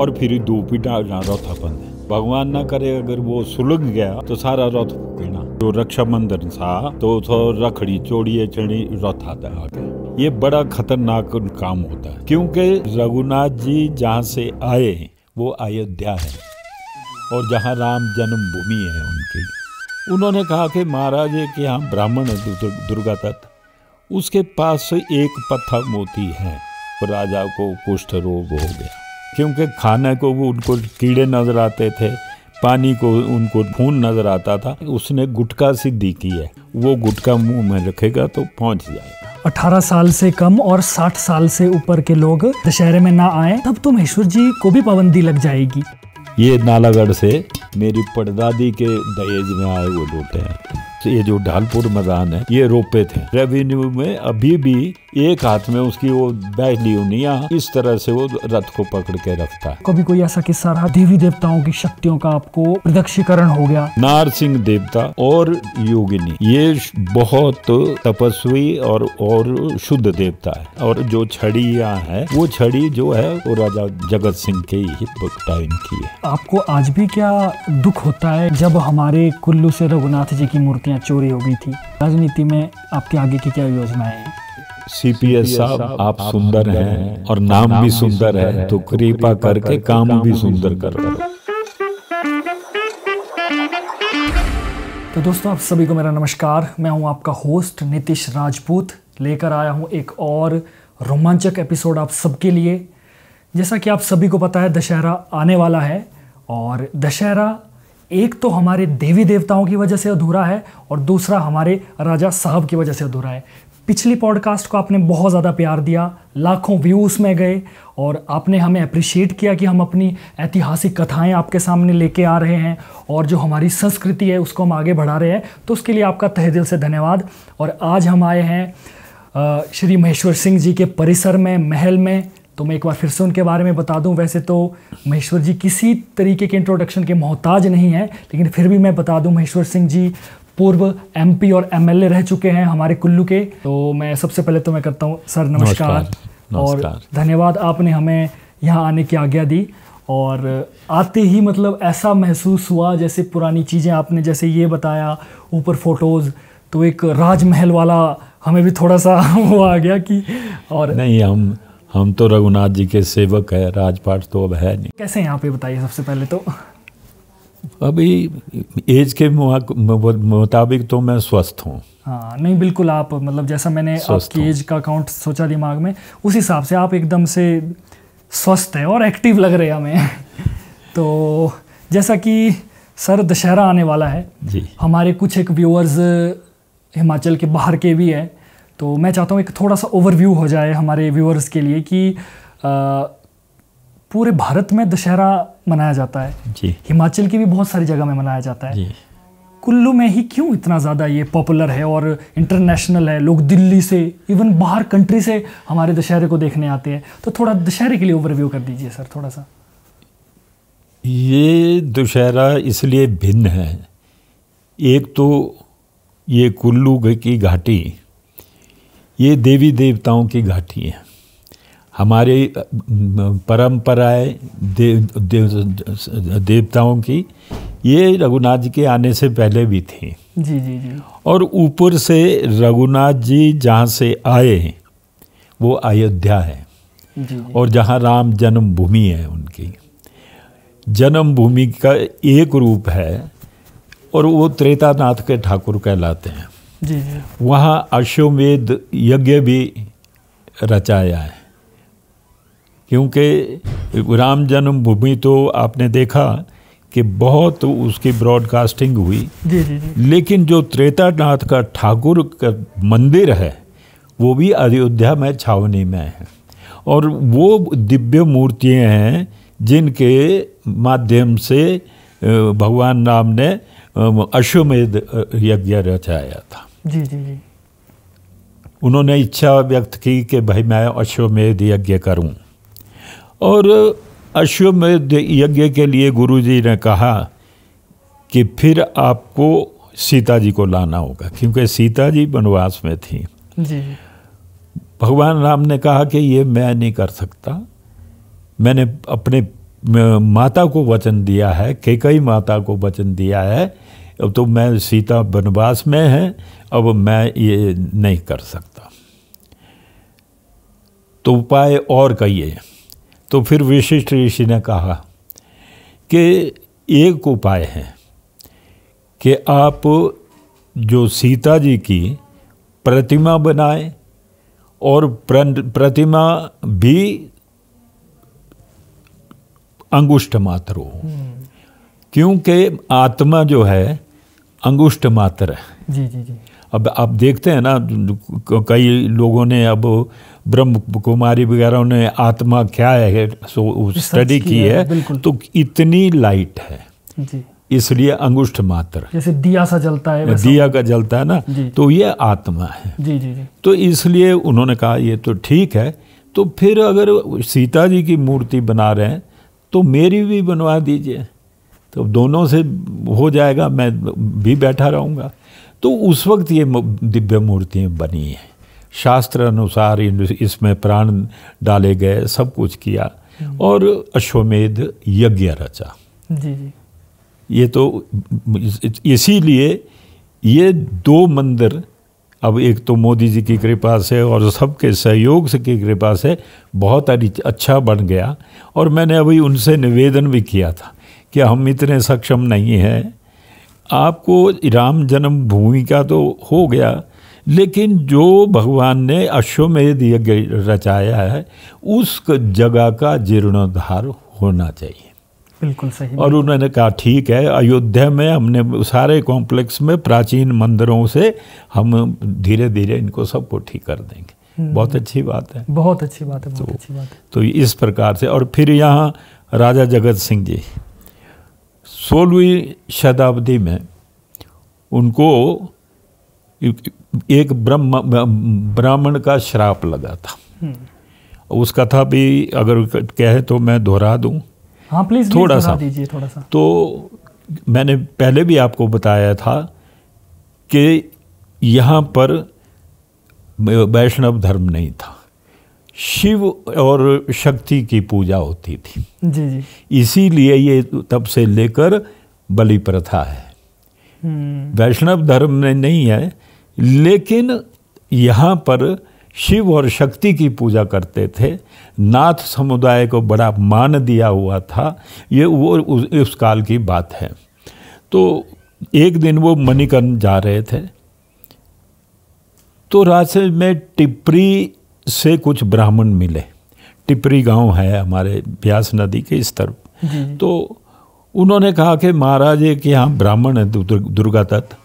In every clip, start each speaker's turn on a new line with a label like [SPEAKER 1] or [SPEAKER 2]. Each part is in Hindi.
[SPEAKER 1] और फिर दो पीटा रथ अपन भगवान ना करे अगर वो सुलग गया तो सारा रथ फूकना जो रक्षाबंधन था तो, तो रखड़ी चोड़िए चढ़ी रथ आता आगे ये बड़ा खतरनाक काम होता है क्योंकि रघुनाथ जी जहाँ से आए वो अयोध्या है और जहाँ राम जन्मभूमि है उनकी उन्होंने कहा कि महाराज एक यहाँ ब्राह्मण है दुर्गा तत्व उसके पास एक पत्थर मोती है राजा को कुष्ठ रोग हो गया क्योंकि खाने को उनको कीड़े नज़र आते थे पानी को उनको खून नज़र आता था उसने गुटका सिद्धि की है वो गुटका मुंह में रखेगा तो पहुंच जाएगा
[SPEAKER 2] 18 साल से कम और 60 साल से ऊपर के लोग दशहरे में ना आए तब तो महेश्वर जी को भी पाबंदी लग जाएगी
[SPEAKER 1] ये नालागढ़ से मेरी पड़दादी के दहेज में आए वो लोटे हैं तो ये जो ढालपुर मैदान है ये रोपे थे रेवेन्यू में अभी भी एक हाथ में उसकी वो बैठली होनी इस तरह से वो रथ को पकड़ के रखता है
[SPEAKER 2] कभी कोई ऐसा किस्सा रहा देवी देवताओं की शक्तियों का आपको प्रदक्षीकरण हो गया
[SPEAKER 1] नार सिंह देवता और योगिनी ये बहुत तपस्वी और और शुद्ध देवता है और जो छड़िया है वो छड़ी जो है वो राजा जगत सिंह के ही टाइम की है
[SPEAKER 2] आपको आज भी क्या दुख होता है जब हमारे कुल्लू से रघुनाथ जी की मूर्तियां या चोरी हो गई थी राजनीति में आपके आगे की क्या योजना है
[SPEAKER 1] सी पी एस साहब आप सुंदर हैं और नाम भी सुंदर है तो कृपा करके काम भी सुंदर कर
[SPEAKER 2] तो दोस्तों आप सभी को मेरा नमस्कार मैं हूं आपका होस्ट नीतीश राजपूत लेकर आया हूं एक और रोमांचक एपिसोड आप सबके लिए जैसा कि आप सभी को पता है दशहरा आने वाला है और दशहरा एक तो हमारे देवी देवताओं की वजह से अधूरा है और दूसरा हमारे राजा साहब की वजह से अधूरा है पिछली पॉडकास्ट को आपने बहुत ज़्यादा प्यार दिया लाखों व्यूज़ में गए और आपने हमें अप्रिशिएट किया कि हम अपनी ऐतिहासिक कथाएं आपके सामने लेके आ रहे हैं और जो हमारी संस्कृति है उसको हम आगे बढ़ा रहे हैं तो उसके लिए आपका तहे दिल से धन्यवाद और आज हम आए हैं श्री महेश्वर सिंह जी के परिसर में महल में तो मैं एक बार फिर से उनके बारे में बता दूं वैसे तो महेश्वर जी किसी तरीके के इंट्रोडक्शन के मोहताज नहीं हैं लेकिन फिर भी मैं बता दूं महेश्वर सिंह जी पूर्व एमपी और एमएलए रह चुके हैं हमारे कुल्लू के तो मैं सबसे पहले तो मैं करता हूँ सर नमस्कार, नमस्कार। और धन्यवाद आपने हमें यहाँ आने की आज्ञा दी और आते ही मतलब ऐसा महसूस हुआ जैसे पुरानी चीज़ें आपने जैसे ये बताया ऊपर फ़ोटोज़ तो एक राजमहल वाला हमें भी थोड़ा सा वो आ
[SPEAKER 1] गया कि और नहीं हम हम तो रघुनाथ जी के सेवक है राजपाट तो अब है नहीं
[SPEAKER 2] कैसे यहाँ पे बताइए सबसे पहले तो
[SPEAKER 1] अभी एज के मुताबिक तो मैं स्वस्थ हूँ
[SPEAKER 2] हाँ नहीं बिल्कुल आप मतलब जैसा मैंने आपकी एज का अकाउंट सोचा दिमाग में उस हिसाब से आप एकदम से स्वस्थ है और एक्टिव लग रहे हैं हमें तो जैसा कि सर दशहरा आने वाला है जी हमारे कुछ एक व्यूअर्स हिमाचल के बाहर के भी हैं तो मैं चाहता हूँ एक थोड़ा सा ओवरव्यू हो जाए हमारे व्यूअर्स के लिए कि आ, पूरे भारत में दशहरा मनाया जाता है जी हिमाचल की भी बहुत सारी जगह में मनाया जाता है कुल्लू में ही क्यों इतना ज़्यादा ये पॉपुलर है और इंटरनेशनल है लोग दिल्ली से इवन बाहर कंट्री से हमारे दशहरे को देखने आते हैं तो थोड़ा दशहरे के लिए ओवरव्यू कर दीजिए सर थोड़ा सा
[SPEAKER 1] ये दशहरा इसलिए भिन्न है एक तो ये कुल्लू की घाटी ये देवी देवताओं की घाटी है हमारे परंपराएं देव, देव, देवताओं की ये रघुनाथ जी के आने से पहले भी थी जी जी जी और ऊपर से रघुनाथ जी जहाँ से आए वो अयोध्या है और जहाँ राम जन्मभूमि है उनकी जन्मभूमि का एक रूप है और वो त्रेतानाथ के ठाकुर कहलाते हैं वहाँ अश्वमेध यज्ञ भी रचाया है क्योंकि राम जन्मभूमि तो आपने देखा कि बहुत उसकी ब्रॉडकास्टिंग हुई जी जी जी। लेकिन जो त्रेतानाथ का ठाकुर का मंदिर है वो भी अयोध्या में छावनी में है और वो दिव्य मूर्तियाँ हैं जिनके माध्यम से भगवान राम ने अश्वमेध यज्ञ रचाया था जी जी जी उन्होंने इच्छा व्यक्त की कि भाई मैं अश्वमेध यज्ञ करूं और अश्वमेध यज्ञ के लिए गुरु जी ने कहा कि फिर आपको सीता जी को लाना होगा क्योंकि सीता जी वनवास में थी जी भगवान राम ने कहा कि ये मैं नहीं कर सकता मैंने अपने माता को वचन दिया है कई माता को वचन दिया है अब तो मैं सीता वनवास में है अब मैं ये नहीं कर सकता तो उपाय और कहिए तो फिर विशिष्ट ऋषि ने कहा कि एक उपाय है कि आप जो सीता जी की प्रतिमा बनाए और प्रतिमा भी अंगुष्ठ मात्र हो हम्म। क्योंकि आत्मा जो है अंगुष्ठ मात्र है जी जी जी अब आप देखते हैं ना कई लोगों ने अब ब्रह्म कुमारी वगैरह ने आत्मा क्या है सो स्टडी की, की है, है तो इतनी लाइट है जी इसलिए अंगुष्ठ मात्र
[SPEAKER 2] जैसे दिया सा जलता है दिया
[SPEAKER 1] का जलता है ना तो ये आत्मा है जी जी जी तो इसलिए उन्होंने कहा ये तो ठीक है तो फिर अगर सीता जी की मूर्ति बना रहे हैं तो मेरी भी बनवा दीजिए तो दोनों से हो जाएगा मैं भी बैठा रहूँगा तो उस वक्त ये दिव्य मूर्तियाँ बनी हैं शास्त्र अनुसार इसमें प्राण डाले गए सब कुछ किया और अश्वमेध यज्ञ रचा जी जी ये तो इसीलिए ये दो मंदिर अब एक तो मोदी जी की कृपा से और सबके सहयोग से की कृपा से बहुत अच्छा बन गया और मैंने अभी उनसे निवेदन भी किया था कि हम इतने सक्षम नहीं हैं आपको राम जन्म भूमि का तो हो गया लेकिन जो भगवान ने अश्वमेध यज्ञ रचाया है उस जगह का जीर्णोद्धार होना चाहिए
[SPEAKER 2] बिल्कुल सही और
[SPEAKER 1] उन्होंने कहा ठीक है अयोध्या में हमने सारे कॉम्प्लेक्स में प्राचीन मंदिरों से हम धीरे धीरे इनको सबको ठीक कर देंगे हम्म। बहुत अच्छी बात है
[SPEAKER 2] बहुत अच्छी बात है बहुत तो, अच्छी बात है
[SPEAKER 1] तो इस प्रकार से और फिर यहाँ राजा जगत सिंह जी सोलहवीं शताब्दी में उनको एक ब्रह्म ब्राह्मण का श्राप लगा था हम्म। उस कथा भी अगर कहे तो मैं दोहरा दूँ हाँ प्लीज थोड़ा सा थोड़ा सा तो मैंने पहले भी आपको बताया था कि यहाँ पर वैष्णव धर्म नहीं था शिव और शक्ति की पूजा होती थी जी जी इसीलिए ये तब से लेकर बलि प्रथा है हम्म। वैष्णव धर्म में नहीं है लेकिन यहाँ पर शिव और शक्ति की पूजा करते थे नाथ समुदाय को बड़ा मान दिया हुआ था ये वो उस, काल की बात है तो एक दिन वो मणिकर्ण जा रहे थे तो रास्ते में टिप्परी से कुछ ब्राह्मण मिले टिपरी गांव है हमारे ब्यास नदी के इस तरफ तो उन्होंने कहा कि महाराज एक यहाँ ब्राह्मण है दुर्गा तत्व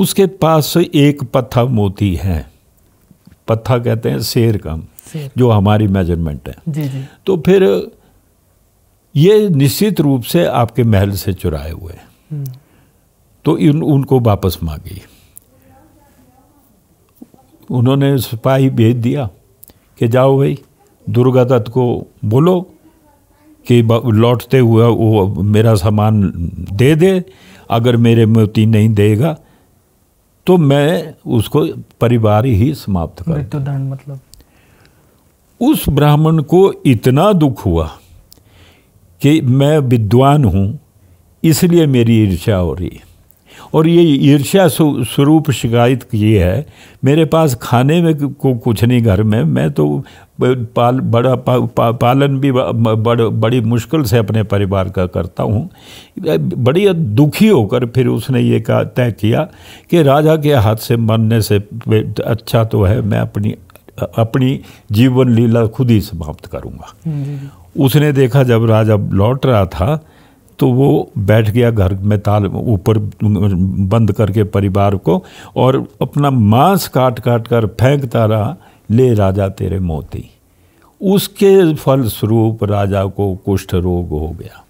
[SPEAKER 1] उसके पास एक पत्था मोती है पत्था कहते हैं शेर का जो हमारी मेजरमेंट है जी जी। तो फिर ये निश्चित रूप से आपके महल से चुराए हुए हम्म। तो इन उनको वापस मांगी उन्होंने सिपाही भेज दिया कि जाओ भाई दुर्गा दत्त को बोलो कि लौटते हुए वो मेरा सामान दे दे अगर मेरे मोती नहीं देगा तो मैं उसको परिवार ही समाप्त
[SPEAKER 2] कर तो मतलब
[SPEAKER 1] उस ब्राह्मण को इतना दुख हुआ कि मैं विद्वान हूँ इसलिए मेरी ईर्ष्या हो रही है और ये ईर्ष्या स्वरूप शिकायत ये है मेरे पास खाने में को कुछ नहीं घर में मैं तो पाल बड़ा पा, पा, पालन भी बड़, बड़ी मुश्किल से अपने परिवार का करता हूँ बड़ी दुखी होकर फिर उसने ये कहा तय किया कि राजा के हाथ से मरने से अच्छा तो है मैं अपनी अपनी जीवन लीला खुद ही समाप्त करूँगा उसने देखा जब राजा लौट रहा था तो वो बैठ गया घर में ताल ऊपर बंद करके परिवार को और अपना मांस काट काट कर फेंकता रहा ले राजा तेरे मोती उसके फलस्वरूप राजा को कुष्ठ रोग हो गया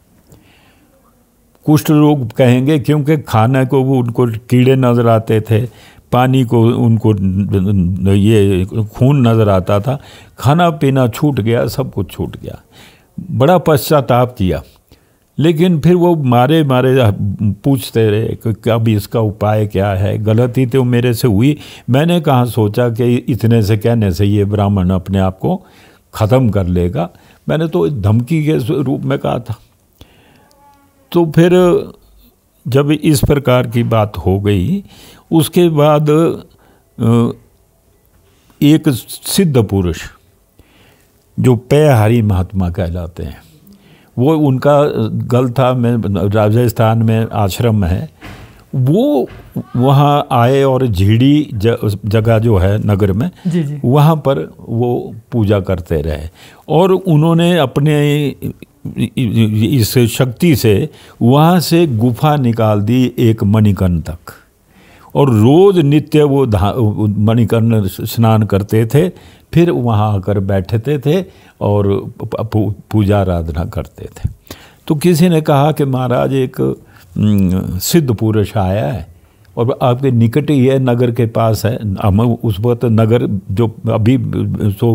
[SPEAKER 1] कुष्ठ रोग कहेंगे क्योंकि खाने को वो उनको कीड़े नज़र आते थे पानी को उनको ये खून नज़र आता था खाना पीना छूट गया सब कुछ छूट गया बड़ा पश्चाताप किया लेकिन फिर वो मारे मारे पूछते रहे कि अब इसका उपाय क्या है गलती तो मेरे से हुई मैंने कहाँ सोचा कि इतने से कहने से ये ब्राह्मण अपने आप को ख़त्म कर लेगा मैंने तो धमकी के रूप में कहा था तो फिर जब इस प्रकार की बात हो गई उसके बाद एक सिद्ध पुरुष जो पैहारी महात्मा कहलाते हैं वो उनका गल था मैं राजस्थान में आश्रम में है वो वहाँ आए और झीड़ी जगह जो है नगर में जी जी। वहाँ पर वो पूजा करते रहे और उन्होंने अपने इस शक्ति से वहाँ से गुफा निकाल दी एक मणिकन तक और रोज़ नित्य वो मणिकर्ण स्नान करते थे फिर वहाँ आकर बैठते थे और पूजा आराधना करते थे तो किसी ने कहा कि महाराज एक सिद्ध पुरुष आया है और आपके निकट ही है नगर के पास है हम उस वक्त नगर जो अभी सो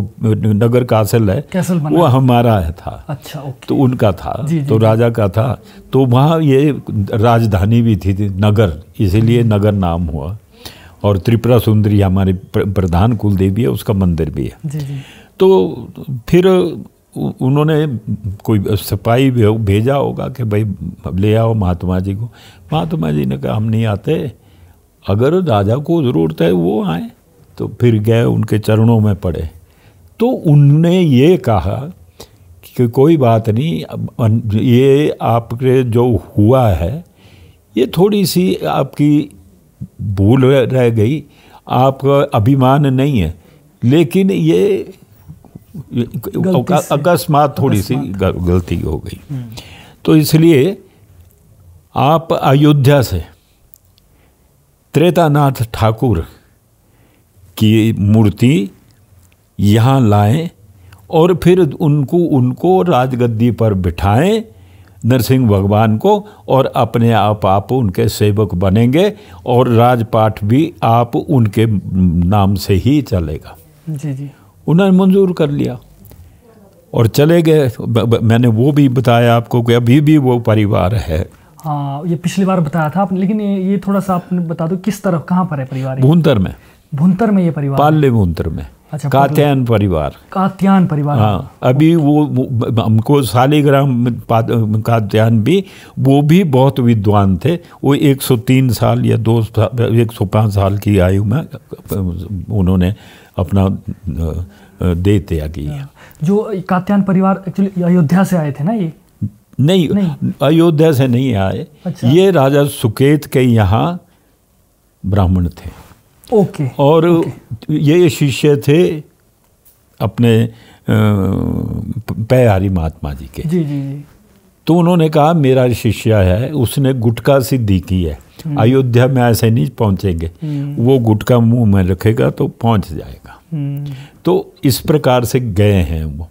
[SPEAKER 1] नगर कासल है कैसल वो हमारा है था अच्छा ओके तो उनका था जी, जी, तो राजा का था तो वहाँ ये राजधानी भी थी, थी नगर इसीलिए नगर नाम हुआ और त्रिपुरा सुंदरी हमारे प्रधान कुल देवी है उसका मंदिर भी है जी, जी। तो फिर उन्होंने कोई सिपाही भेजा होगा कि भाई ले आओ महात्मा जी को महात्मा जी ने कहा हम नहीं आते अगर दादा को ज़रूरत है वो आए तो फिर गए उनके चरणों में पड़े तो उनने ये कहा कि कोई बात नहीं ये आपके जो हुआ है ये थोड़ी सी आपकी भूल रह गई आपका अभिमान नहीं है लेकिन ये अकस्मात थोड़ी सी गलती हो गई तो इसलिए आप अयोध्या से त्रेतानाथ ठाकुर की मूर्ति यहाँ लाएं और फिर उनको उनको राजगद्दी पर बिठाएं नरसिंह भगवान को और अपने आप आप उनके सेवक बनेंगे और राजपाठ भी आप उनके नाम से ही चलेगा जी जी उन्होंने मंजूर कर लिया और चले गए मैंने वो भी बताया आपको कि अभी भी वो परिवार है
[SPEAKER 2] हाँ, ये पिछली बार बताया था आपने लेकिन ये थोड़ा सा आपने बता दो किस तरफ कहाँ पर है परिवार भूंतर में भूंतर में ये परिवार
[SPEAKER 1] पाले भूंतर में
[SPEAKER 2] अच्छा कात्यान परिवार कात्यान परिवार हाँ
[SPEAKER 1] अभी वो हमको सालीग्राम कात्यान भी वो भी बहुत विद्वान थे वो 103 साल या दो एक सौ पाँच साल की आयु में उन्होंने अपना दे किया हाँ।
[SPEAKER 2] जो कात्यान परिवार एक्चुअली अयोध्या से आए थे ना ये
[SPEAKER 1] नहीं, नहीं। अयोध्या से नहीं आए अच्छा। ये राजा सुकेत के यहाँ ब्राह्मण थे ओके और ओके। ये शिष्य थे अपने पैहारी महात्मा जी के जी जी जी तो उन्होंने कहा मेरा शिष्य है उसने गुटका सिद्धि की है हम्म। अयोध्या में ऐसे नहीं पहुंचेंगे हम्म। वो गुटका मुंह में रखेगा तो पहुंच जाएगा हम्म। तो इस प्रकार से गए हैं वो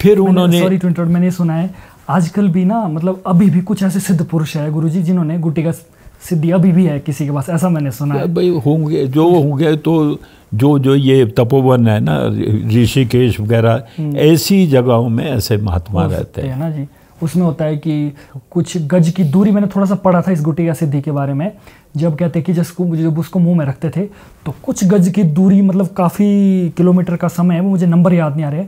[SPEAKER 2] फिर उन्होंने सॉरी मैंने सुना है आजकल भी ना मतलब अभी भी कुछ ऐसे सिद्ध पुरुष है गुरु जी जिन्होंने का सिद्धि अभी भी है किसी के पास ऐसा मैंने सुना है
[SPEAKER 1] भाई होंगे जो होंगे तो जो जो ये तपोवन है ना ऋषिकेश वगैरह हम्म। ऐसी जगहों में ऐसे महात्मा रहते हैं
[SPEAKER 2] ना जी उसमें होता है कि कुछ गज की दूरी मैंने थोड़ा सा पढ़ा था इस गुटिका सिद्धि के बारे में जब कहते हैं कि जिसको जब उसको मुंह में रखते थे तो कुछ गज की दूरी मतलब काफ़ी किलोमीटर का समय है वो मुझे नंबर याद नहीं आ रहे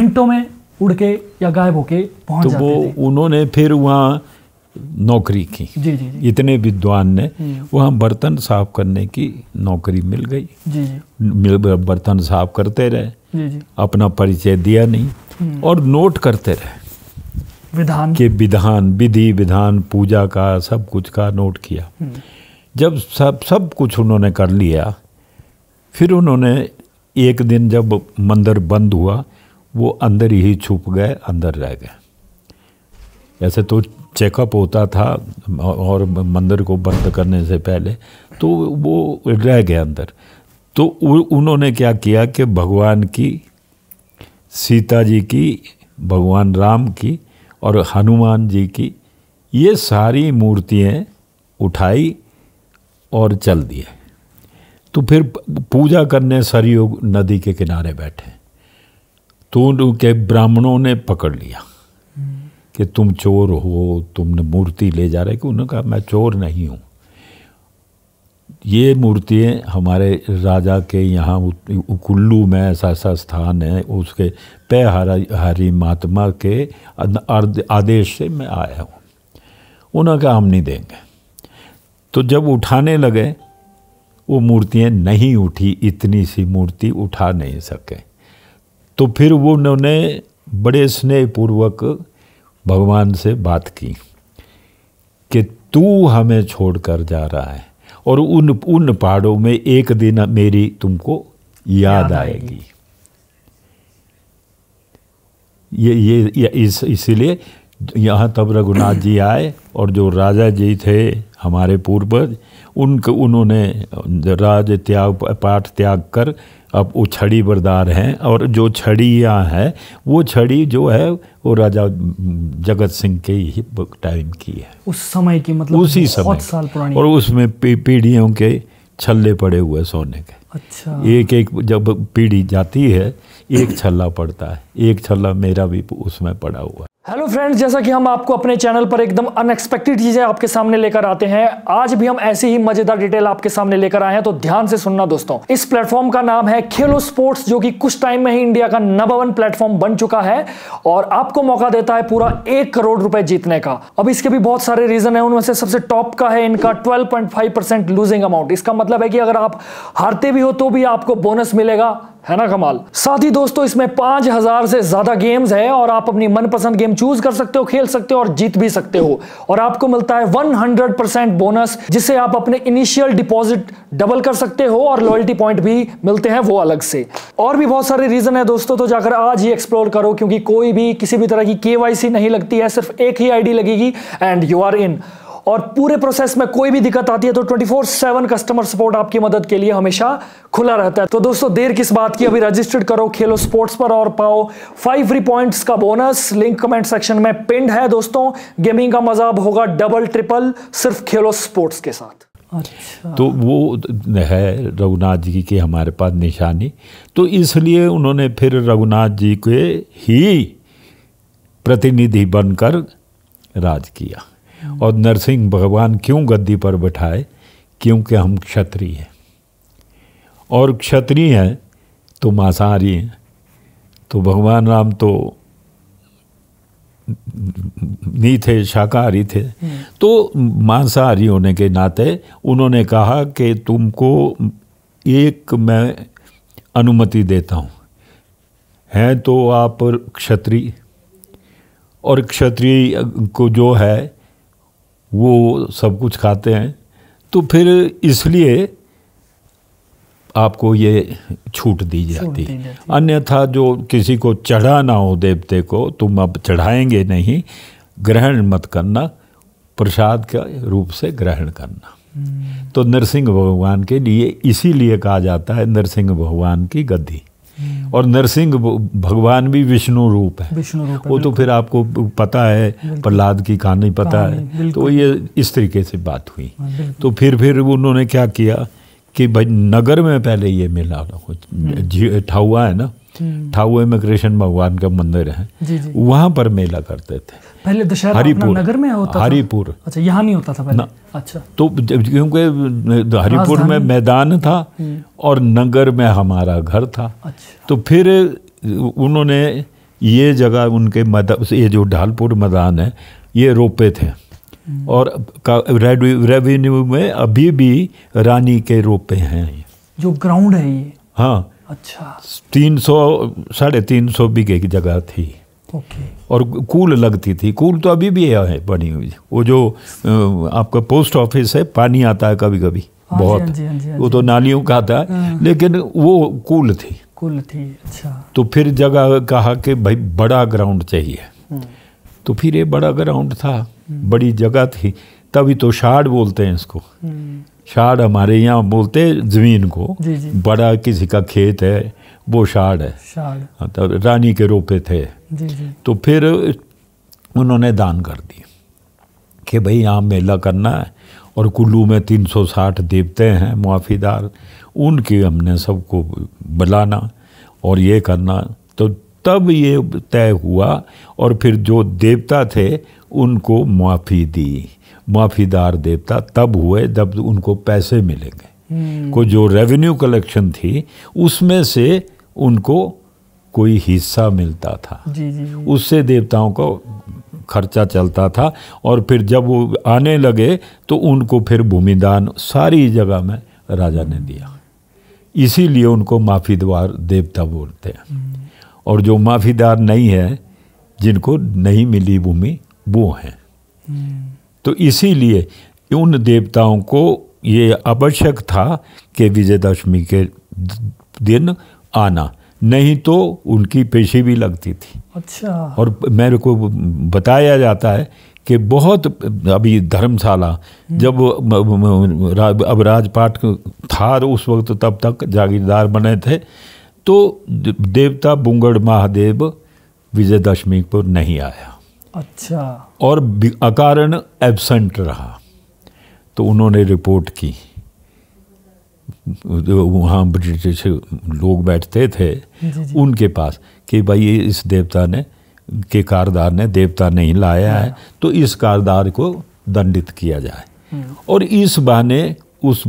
[SPEAKER 2] मिनटों में उड़ के या गायब होके पहुंच तो जाते वो थे।
[SPEAKER 1] उन्होंने फिर वहाँ नौकरी की जी जी, जी। इतने विद्वान ने हम्म। वहाँ बर्तन साफ करने की नौकरी मिल गई जी जी बर्तन साफ करते रहे जी जी अपना परिचय दिया नहीं हम्म। और नोट करते रहे विधान के विधान विधि विधान पूजा का सब कुछ का नोट किया हम्म। जब सब सब कुछ उन्होंने कर लिया फिर उन्होंने एक दिन जब मंदिर बंद हुआ वो अंदर ही छुप गए अंदर रह गए ऐसे तो चेकअप होता था और मंदिर को बंद करने से पहले तो वो रह गए अंदर तो उन्होंने क्या किया कि भगवान की सीता जी की भगवान राम की और हनुमान जी की ये सारी मूर्तियाँ उठाई और चल दिए तो फिर पूजा करने सरयोग नदी के किनारे बैठे तो के ब्राह्मणों ने पकड़ लिया कि तुम चोर हो तुमने मूर्ति ले जा रहे कि उन्होंने कहा मैं चोर नहीं हूँ ये मूर्तियाँ हमारे राजा के यहाँ कुल्लू में ऐसा ऐसा स्थान है उसके पे हरी महात्मा के आदेश से मैं आया हूँ उन्होंने कहा हम नहीं देंगे तो जब उठाने लगे वो मूर्तियाँ नहीं उठी इतनी सी मूर्ति उठा नहीं सके तो फिर वो उन्होंने बड़े स्नेहपूर्वक भगवान से बात की कि तू हमें छोड़कर जा रहा है और उन उन पहाड़ों में एक दिन मेरी तुमको याद आएगी ये ये, ये इस इसीलिए यहाँ तब रघुनाथ जी आए और जो राजा जी थे हमारे पूर्वज उनको उन्होंने राज त्याग पाठ त्याग कर अब वो छड़ी बरदार हैं और जो छड़ियाँ हैं वो छड़ी जो है वो राजा जगत सिंह के ही टाइम की है
[SPEAKER 2] उस समय की मतलब उसी समय साल पुरानी और
[SPEAKER 1] उसमें पीढ़ियों के छल्ले पड़े हुए सोने के अच्छा एक एक जब पीढ़ी जाती है एक छल्ला पड़ता है एक छल्ला मेरा भी उसमें पड़ा हुआ है
[SPEAKER 2] हेलो फ्रेंड्स जैसा कि हम आपको अपने चैनल पर एकदम अनएक्सपेक्टेड चीज़ें आपके सामने लेकर आते हैं आज भी हम ऐसी ही मजेदार डिटेल आपके सामने लेकर आए हैं तो ध्यान से सुनना दोस्तों इस प्लेटफॉर्म का नाम है खेलो स्पोर्ट्स जो कि कुछ टाइम में ही इंडिया का नंबर वन प्लेटफॉर्म बन चुका है और आपको मौका देता है पूरा एक करोड़ रुपए जीतने का अब इसके भी बहुत सारे रीजन है उनमें से सबसे टॉप का है इनका ट्वेल्व लूजिंग अमाउंट इसका मतलब है कि अगर आप हारते भी हो तो भी आपको बोनस मिलेगा है ना कमाल साथ ही दोस्तों इसमें पांच हजार से ज्यादा गेम्स है और आप अपनी मनपसंद गेम चूज कर सकते हो खेल सकते हो और जीत भी सकते हो और आपको मिलता है 100 परसेंट बोनस जिससे आप अपने इनिशियल डिपॉजिट डबल कर सकते हो और लॉयल्टी पॉइंट भी मिलते हैं वो अलग से और भी बहुत सारे रीजन है दोस्तों तो जाकर आज ही एक्सप्लोर करो क्योंकि कोई भी किसी भी तरह की के नहीं लगती है सिर्फ एक ही आई लगेगी एंड यू आर इन और पूरे प्रोसेस में कोई भी दिक्कत आती है तो 24/7 कस्टमर सपोर्ट आपकी मदद के लिए हमेशा खुला रहता है तो दोस्तों देर किस बात की अभी रजिस्टर्ड करो खेलो स्पोर्ट्स पर और पाओ फाइव फ्री पॉइंट्स का बोनस लिंक कमेंट सेक्शन में पिंड है दोस्तों गेमिंग का मजा होगा डबल ट्रिपल सिर्फ खेलो स्पोर्ट्स के साथ
[SPEAKER 1] अच्छा तो वो है रघुनाथ जी की हमारे पास निशानी तो इसलिए उन्होंने फिर रघुनाथ जी के ही प्रतिनिधि बनकर राज किया और नरसिंह भगवान क्यों गद्दी पर बैठाए क्योंकि हम क्षत्रिय हैं और क्षत्रिय हैं तो मांसाहारी हैं तो भगवान राम तो नहीं थे शाकाहारी थे हम्म। तो मांसाहारी होने के नाते उन्होंने कहा कि तुमको एक मैं अनुमति देता हूँ हैं तो आप क्षत्रिय और क्षत्रिय को जो है वो सब कुछ खाते हैं तो फिर इसलिए आपको ये छूट दी जाती है अन्यथा जो किसी को चढ़ा ना हो देवते को तुम अब चढ़ाएंगे नहीं ग्रहण मत करना प्रसाद के रूप से ग्रहण करना हम्म। तो नरसिंह भगवान के लिए इसीलिए कहा जाता है नरसिंह भगवान की गद्दी हम्म। और नरसिंह भगवान भी विष्णु रूप है
[SPEAKER 2] विष्णु रूप वो तो फिर
[SPEAKER 1] आपको पता है प्रहलाद की कहानी पता है तो ये इस तरीके से बात हुई हाँ, तो फिर फिर उन्होंने क्या किया कि भाई नगर में पहले ये मेला हम्म। ठाउआ है ना हम्म। ठाउए में कृष्ण भगवान का मंदिर है वहाँ पर मेला करते थे
[SPEAKER 2] पहले दशहरा हरिपुर नगर में होता हरिपुर अच्छा यहाँ नहीं होता था पहले अच्छा
[SPEAKER 1] तो क्योंकि हरिपुर में मैदान था हम्म। और नगर में हमारा घर था अच्छा। तो फिर उन्होंने ये जगह उनके मैदान ये जो ढालपुर मैदान है ये रोपे थे हम्म। और रेवेन्यू में अभी भी रानी के रोपे हैं
[SPEAKER 2] जो ग्राउंड है ये
[SPEAKER 1] हाँ अच्छा तीन सौ साढ़े तीन सौ बीघे की जगह थी okay. और कूल लगती थी कूल तो अभी भी है बनी हुई वो जो आपका पोस्ट ऑफिस है पानी आता है कभी कभी हाँ बहुत हाँ जी, हाँ जी, जी, वो तो नालियों का आता है लेकिन वो कूल थी कूल थी अच्छा तो फिर जगह कहा कि भाई बड़ा ग्राउंड चाहिए तो फिर ये बड़ा ग्राउंड था बड़ी जगह थी तभी तो शाड़ बोलते हैं इसको शाड़ हमारे यहाँ बोलते जमीन को बड़ा किसी का खेत है वो शाड़ है शाड़ हाँ, तो रानी के रोपे थे जी जी तो फिर उन्होंने दान कर दी कि भाई यहाँ मेला करना है और कुल्लू में 360 देवते हैं मुआफ़ीदार उनके हमने सबको बुलाना और ये करना तो तब ये तय हुआ और फिर जो देवता थे उनको मुआफ़ी दी मुआफ़ीदार देवता तब हुए जब उनको पैसे मिलेंगे को जो रेवेन्यू कलेक्शन थी उसमें से उनको कोई हिस्सा मिलता था जी जी उससे देवताओं को खर्चा चलता था और फिर जब वो आने लगे तो उनको फिर भूमिदान सारी जगह में राजा ने दिया इसीलिए उनको माफी द्वार देवता बोलते हैं हम्म। और जो माफीदार नहीं है जिनको नहीं मिली भूमि वो हैं हम्म। तो इसीलिए उन देवताओं को ये आवश्यक था कि विजयदशमी के दिन आना नहीं तो उनकी पेशी भी लगती थी अच्छा और मेरे को बताया जाता है कि बहुत अभी धर्मशाला हम्म। जब अब राजपाट था उस वक्त तब तक जागीरदार बने थे तो देवता बुंगड़ महादेव विजयदशमी को नहीं आया अच्छा और अकारण एबसेंट रहा तो उन्होंने रिपोर्ट की वहाँ ब्रिटिश लोग बैठते थे जी जी। उनके पास कि भाई इस देवता ने के कारदार ने देवता नहीं लाया है हाँ। तो इस कारदार को दंडित किया जाए हम्म। और इस बहाने उस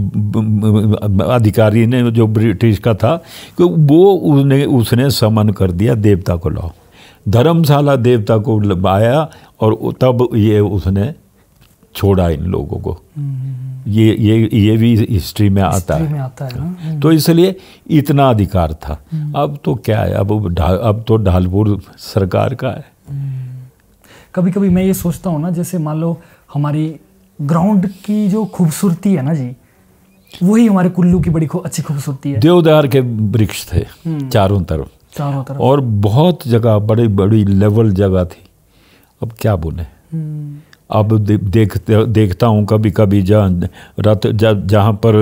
[SPEAKER 1] अधिकारी ने जो ब्रिटिश का था कि वो उसने उसने समन कर दिया देवता को लाओ धर्मशाला देवता को आया और तब ये उसने छोड़ा इन लोगों को हम्म। ये ये ये भी हिस्ट्री में आता है, में आता है हम्म। तो इसलिए इतना अधिकार था हम्म। अब तो क्या है अब अब तो ढालपुर सरकार का है
[SPEAKER 2] कभी कभी मैं ये सोचता हूँ ना जैसे मान लो हमारी ग्राउंड की जो खूबसूरती है ना जी वही हमारे कुल्लू की बड़ी अच्छी खूबसूरती है
[SPEAKER 1] देवदार के वृक्ष थे चारों तरफ चारों तरफ और बहुत जगह बड़ी बड़ी लेवल जगह थी अब क्या बोले अब देख देखता हूँ कभी कभी जहाँ रथ जहाँ पर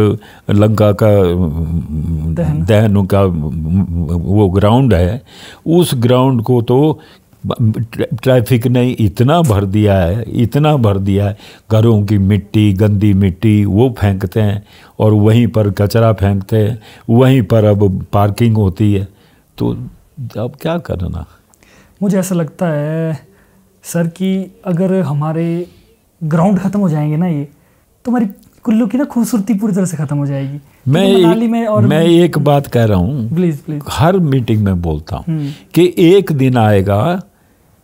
[SPEAKER 1] लंका का दहन का वो ग्राउंड है उस ग्राउंड को तो ट्रैफिक ने इतना भर दिया है इतना भर दिया है घरों की मिट्टी गंदी मिट्टी वो फेंकते हैं और वहीं पर कचरा फेंकते हैं वहीं पर अब पार्किंग होती है तो अब क्या करना
[SPEAKER 2] मुझे ऐसा लगता है सर कि अगर हमारे ग्राउंड ख़त्म हो जाएंगे ना ये तो हमारी कुल्लू की ना खूबसूरती पूरी तरह से ख़त्म हो जाएगी मैं एक, में और मैं
[SPEAKER 1] एक बात कह रहा हूँ प्लीज़ प्लीज़ हर मीटिंग में बोलता हूँ हम्म। कि एक दिन आएगा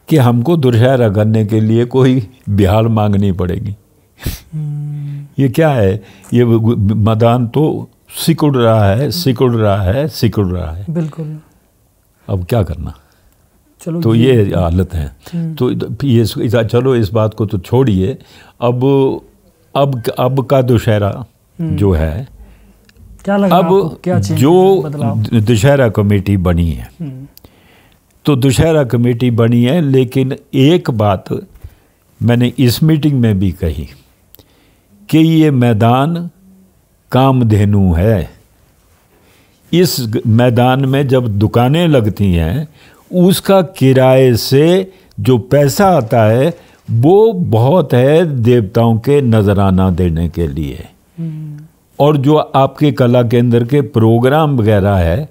[SPEAKER 1] कि हमको दुशहरा करने के लिए कोई बिहार मांगनी पड़ेगी हम्म। ये क्या है ये मैदान तो सिकुड़ रहा है सिकुड़ रहा है सिकुड़ रहा है बिल्कुल अब क्या करना चलो तो ये, हालत है हम्म। तो ये चलो इस बात को तो छोड़िए अब अब अब का दुशहरा हम्म। जो है क्या लगा अब क्या जो दुशहरा कमेटी बनी है हम्म। तो दुशहरा कमेटी बनी है लेकिन एक बात मैंने इस मीटिंग में भी कही कि ये मैदान कामधेनु है इस मैदान में जब दुकानें लगती हैं उसका किराए से जो पैसा आता है वो बहुत है देवताओं के नजराना देने के लिए हम्म। और जो आपके कला केंद्र के प्रोग्राम वगैरह है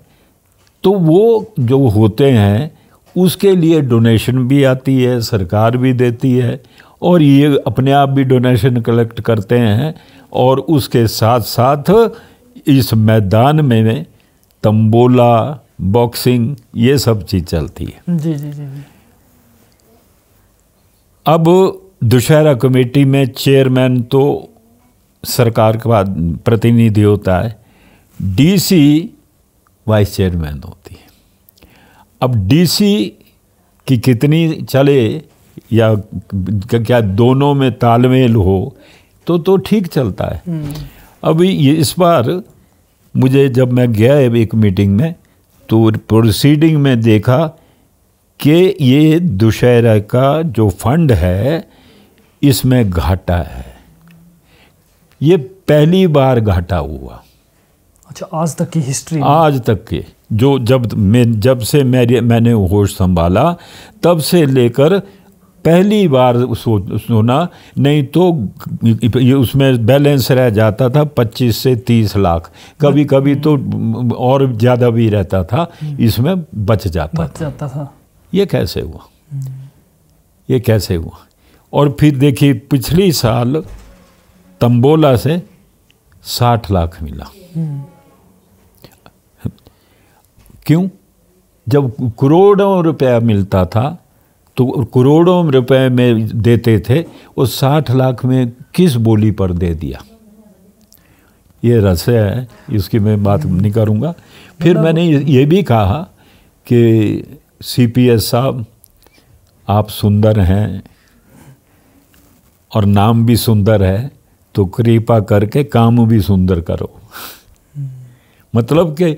[SPEAKER 1] तो वो जो होते हैं उसके लिए डोनेशन भी आती है सरकार भी देती है और ये अपने आप भी डोनेशन कलेक्ट करते हैं और उसके साथ साथ इस मैदान में तंबोला बॉक्सिंग ये सब चीज़ चलती है जी जी जी अब दुशहरा कमेटी में चेयरमैन तो सरकार के बाद प्रतिनिधि होता है डीसी वाइस चेयरमैन होती है अब डीसी की कितनी चले या क्या दोनों में तालमेल हो तो तो ठीक चलता है हम्म। अभी इस बार मुझे जब मैं गया एक मीटिंग में तो प्रोसीडिंग में देखा कि ये दुशहरा का जो फंड है इसमें घाटा है ये पहली बार घाटा हुआ अच्छा आज तक की हिस्ट्री आज तक के जो जब मैं जब से मेरे मैंने होश संभाला तब से लेकर पहली बार उसको सुना नहीं तो ये उसमें बैलेंस रह जाता था 25 से 30 लाख कभी कभी तो और ज़्यादा भी रहता था इसमें बच जाता
[SPEAKER 2] बच था। जाता था
[SPEAKER 1] ये कैसे हुआ ये कैसे हुआ और फिर देखिए पिछली साल तंबोला से 60 लाख मिला क्यों जब करोड़ों रुपया मिलता था तो करोड़ों रुपए में देते थे वो साठ लाख में किस बोली पर दे दिया ये रहस्य है इसकी मैं बात हम्म। नहीं करूँगा फिर मतलब मैंने ये भी कहा कि सीपीएस साहब आप सुंदर हैं और नाम भी सुंदर है तो कृपा करके काम भी सुंदर करो हम्म। मतलब कि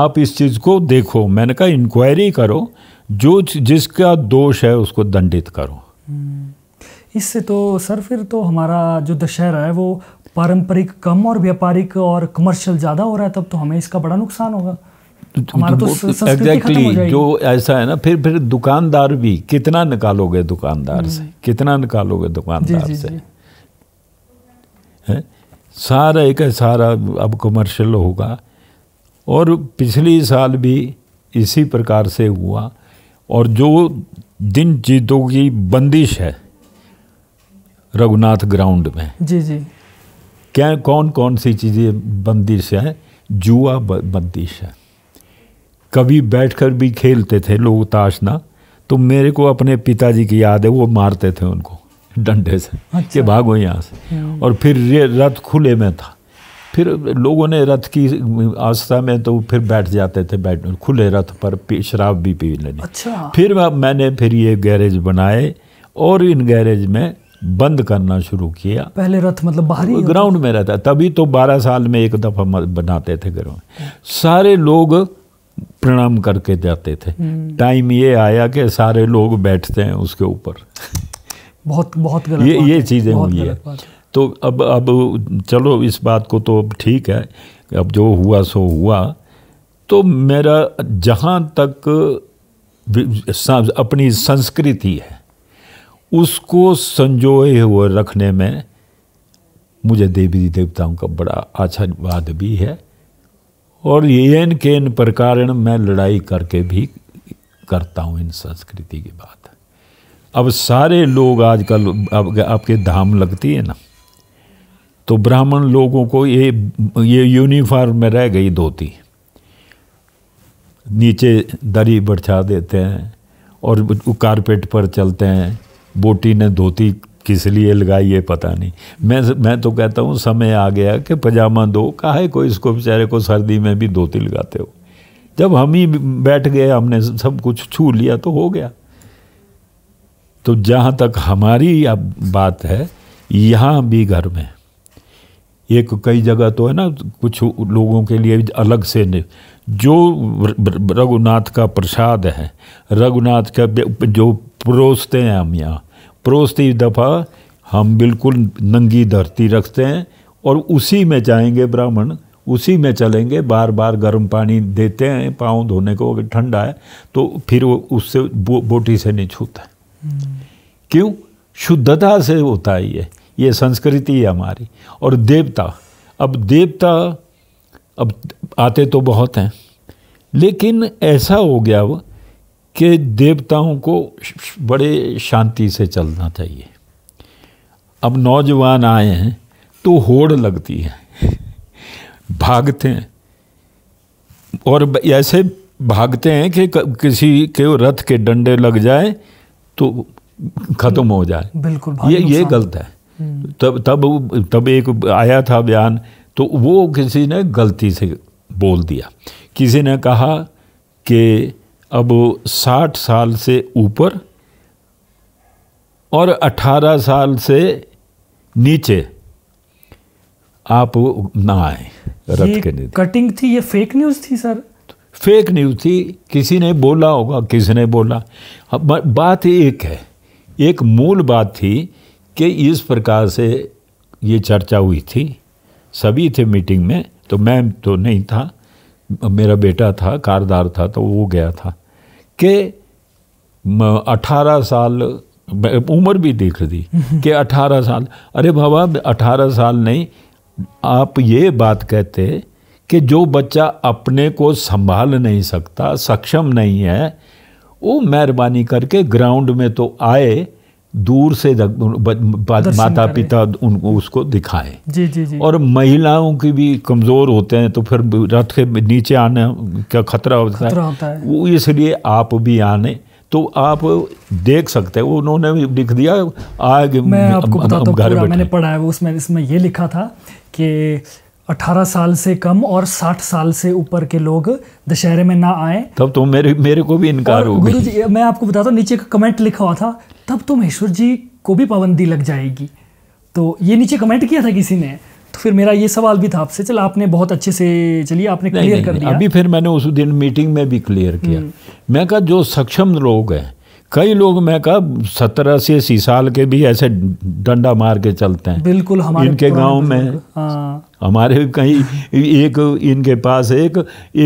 [SPEAKER 1] आप इस चीज़ को देखो मैंने कहा इंक्वायरी करो जो जिसका दोष है उसको दंडित करो
[SPEAKER 2] हम्म। इससे तो सर फिर तो हमारा जो दशहरा है वो पारंपरिक कम और व्यापारिक और कमर्शियल ज़्यादा हो रहा है तब तो हमें इसका बड़ा नुकसान होगा तो, तो, तो, तो एग्जैक्टली जो
[SPEAKER 1] ऐसा है ना फिर फिर दुकानदार भी कितना निकालोगे दुकानदार से हम्म। कितना निकालोगे दुकानदार से सारा एक सारा अब कमर्शियल होगा और पिछले साल भी इसी प्रकार से हुआ और जो दिन जीतों की बंदिश है रघुनाथ ग्राउंड में जी जी क्या कौन कौन सी चीज़ें बंदिश है जुआ बंदिश है कभी बैठकर भी खेलते थे लोग ताशना तो मेरे को अपने पिताजी की याद है वो मारते थे उनको डंडे से अच्छा। के भागो यहाँ से हम्म। और फिर रथ खुले में था फिर लोगों ने रथ की आस्था में तो फिर बैठ जाते थे बैठ खुले रथ पर शराब भी पी लेनी अच्छा फिर मैंने फिर ये गैरेज बनाए और इन गैरेज में बंद करना शुरू किया
[SPEAKER 2] पहले रथ मतलब बाहरी ग्राउंड
[SPEAKER 1] में रहता तभी तो बारह साल में एक दफ़ा बनाते थे ग्राउंड सारे लोग प्रणाम करके जाते थे हम्म। टाइम ये आया कि सारे लोग बैठते हैं उसके ऊपर
[SPEAKER 2] बहुत बहुत गलत ये ये चीज़ें हुई है
[SPEAKER 1] तो अब अब चलो इस बात को तो अब ठीक है अब जो हुआ सो हुआ तो मेरा जहाँ तक अपनी संस्कृति है उसको संजोए हुए रखने में मुझे देवी देवताओं का बड़ा आशीर्वाद अच्छा भी है और येन इन प्रकार मैं लड़ाई करके भी करता हूँ इन संस्कृति की बात अब सारे लोग आजकल आपके धाम लगती है ना तो ब्राह्मण लोगों को ये ये यूनिफॉर्म में रह गई धोती नीचे दरी बढ़ा देते हैं और कारपेट पर चलते हैं बोटी ने धोती किस लिए लगाई ये पता नहीं मैं मैं तो कहता हूँ समय आ गया कि पजामा दो कहा है कोई इसको बेचारे को सर्दी में भी धोती लगाते हो जब हम ही बैठ गए हमने सब कुछ छू लिया तो हो गया तो जहाँ तक हमारी अब बात है यहाँ भी घर में एक कई जगह तो है ना कुछ लोगों के लिए अलग से नहीं जो रघुनाथ का प्रसाद है रघुनाथ का जो परोसते हैं हम यहाँ परोसती दफ़ा हम बिल्कुल नंगी धरती रखते हैं और उसी में जाएंगे ब्राह्मण उसी में चलेंगे बार बार गर्म पानी देते हैं पाँव धोने को अगर ठंडा है तो फिर वो उससे बो, बोटी से नहीं छूता हम्म। क्यों शुद्धता से होता है ये ये संस्कृति है हमारी और देवता अब देवता अब आते तो बहुत हैं लेकिन ऐसा हो गया वो कि देवताओं को बड़े शांति से चलना चाहिए अब नौजवान आए हैं तो होड़ लगती है भागते हैं और ऐसे भागते हैं कि किसी के रथ के डंडे लग जाए तो ख़त्म हो जाए बिल्कुल ये ये गलत है तब तब तब एक आया था बयान तो वो किसी ने गलती से बोल दिया किसी ने कहा कि अब 60 साल से ऊपर और 18 साल से नीचे आप ना आए रथ के नीचे कटिंग थी ये फेक न्यूज़ थी सर फेक न्यूज़ थी किसी ने बोला होगा किसी ने बोला बात एक है एक मूल बात थी कि इस प्रकार से ये चर्चा हुई थी सभी थे मीटिंग में तो मैं तो नहीं था मेरा बेटा था कारदार था तो वो गया था कि 18 साल उम्र भी देख दी कि 18 साल अरे बाबा 18 साल नहीं आप ये बात कहते कि जो बच्चा अपने को संभाल नहीं सकता सक्षम नहीं है वो मेहरबानी करके ग्राउंड में तो आए दूर से माता पिता उनको उसको दिखाएं जी जी जी और महिलाओं की भी कमज़ोर होते हैं तो फिर रथ के नीचे आने का खतरा होता, खतरा होता है वो इसलिए आप भी आने तो आप देख सकते हैं उन्होंने भी लिख दिया आगे मैं आपको बताता हूँ मैंने
[SPEAKER 2] पढ़ा है वो उसमें इसमें ये लिखा था कि अठारह साल से कम और साठ साल से ऊपर के लोग दशहरे में ना आए
[SPEAKER 1] तब तो मेरे मेरे को भी इनकार हो गुरु
[SPEAKER 2] जी मैं आपको बताता हूँ नीचे का कमेंट लिखा हुआ था तब तो महेश्वर जी को भी पाबंदी लग जाएगी तो ये नीचे कमेंट किया था किसी ने तो फिर मेरा ये सवाल भी था आपसे चल आपने बहुत अच्छे से चलिए आपने क्लियर कर दिया अभी
[SPEAKER 1] फिर मैंने उस दिन मीटिंग में भी क्लियर किया हम्म। मैं कहा जो सक्षम लोग हैं कई लोग मैं कहा सत्रह से अस्सी साल के भी ऐसे डंडा मार के चलते हैं
[SPEAKER 2] बिल्कुल हमारे इनके गांव में हाँ।
[SPEAKER 1] हमारे कहीं एक इनके पास एक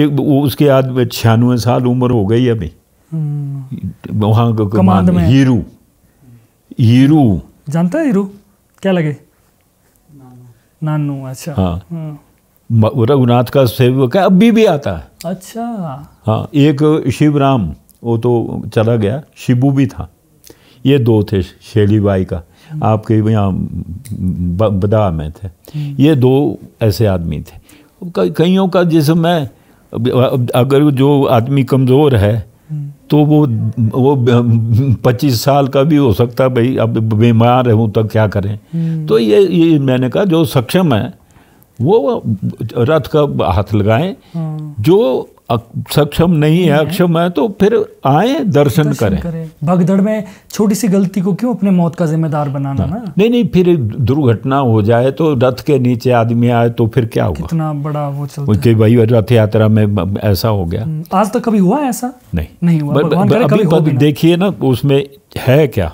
[SPEAKER 1] एक उसके आदमी छियानवे साल उम्र हो गई अभी हम्म। वहां कमांड में हीरू हीरू
[SPEAKER 2] जानता है हीरू क्या लगे नानू अच्छा हाँ, हाँ।
[SPEAKER 1] रघुनाथ का सेवक है अभी भी आता है अच्छा हाँ एक शिवराम वो तो चला गया शिबू भी था ये दो थे शैली बाई का आपके यहाँ बदा में थे ये दो ऐसे आदमी थे कईयों का जैसे मैं अगर जो आदमी कमज़ोर है तो वो वो पच्चीस साल का भी हो सकता भाई अब बीमार हूँ तो क्या करें तो ये ये मैंने कहा जो सक्षम है वो रथ का हाथ लगाएं जो सक्षम नहीं है अक्षम है तो फिर आए दर्शन, दर्शन करें,
[SPEAKER 2] करें। भगदड़ में छोटी सी गलती को क्यों अपने मौत का जिम्मेदार बनाना हाँ। ना
[SPEAKER 1] नहीं नहीं फिर दुर्घटना हो जाए तो रथ के नीचे आदमी आए तो फिर क्या होगा
[SPEAKER 2] कितना बड़ा वो
[SPEAKER 1] चलता है भाई रथ यात्रा में ऐसा हो गया हम्म,
[SPEAKER 2] आज तक कभी हुआ ऐसा
[SPEAKER 1] नहीं नहीं हुआ देखिए ना उसमें है क्या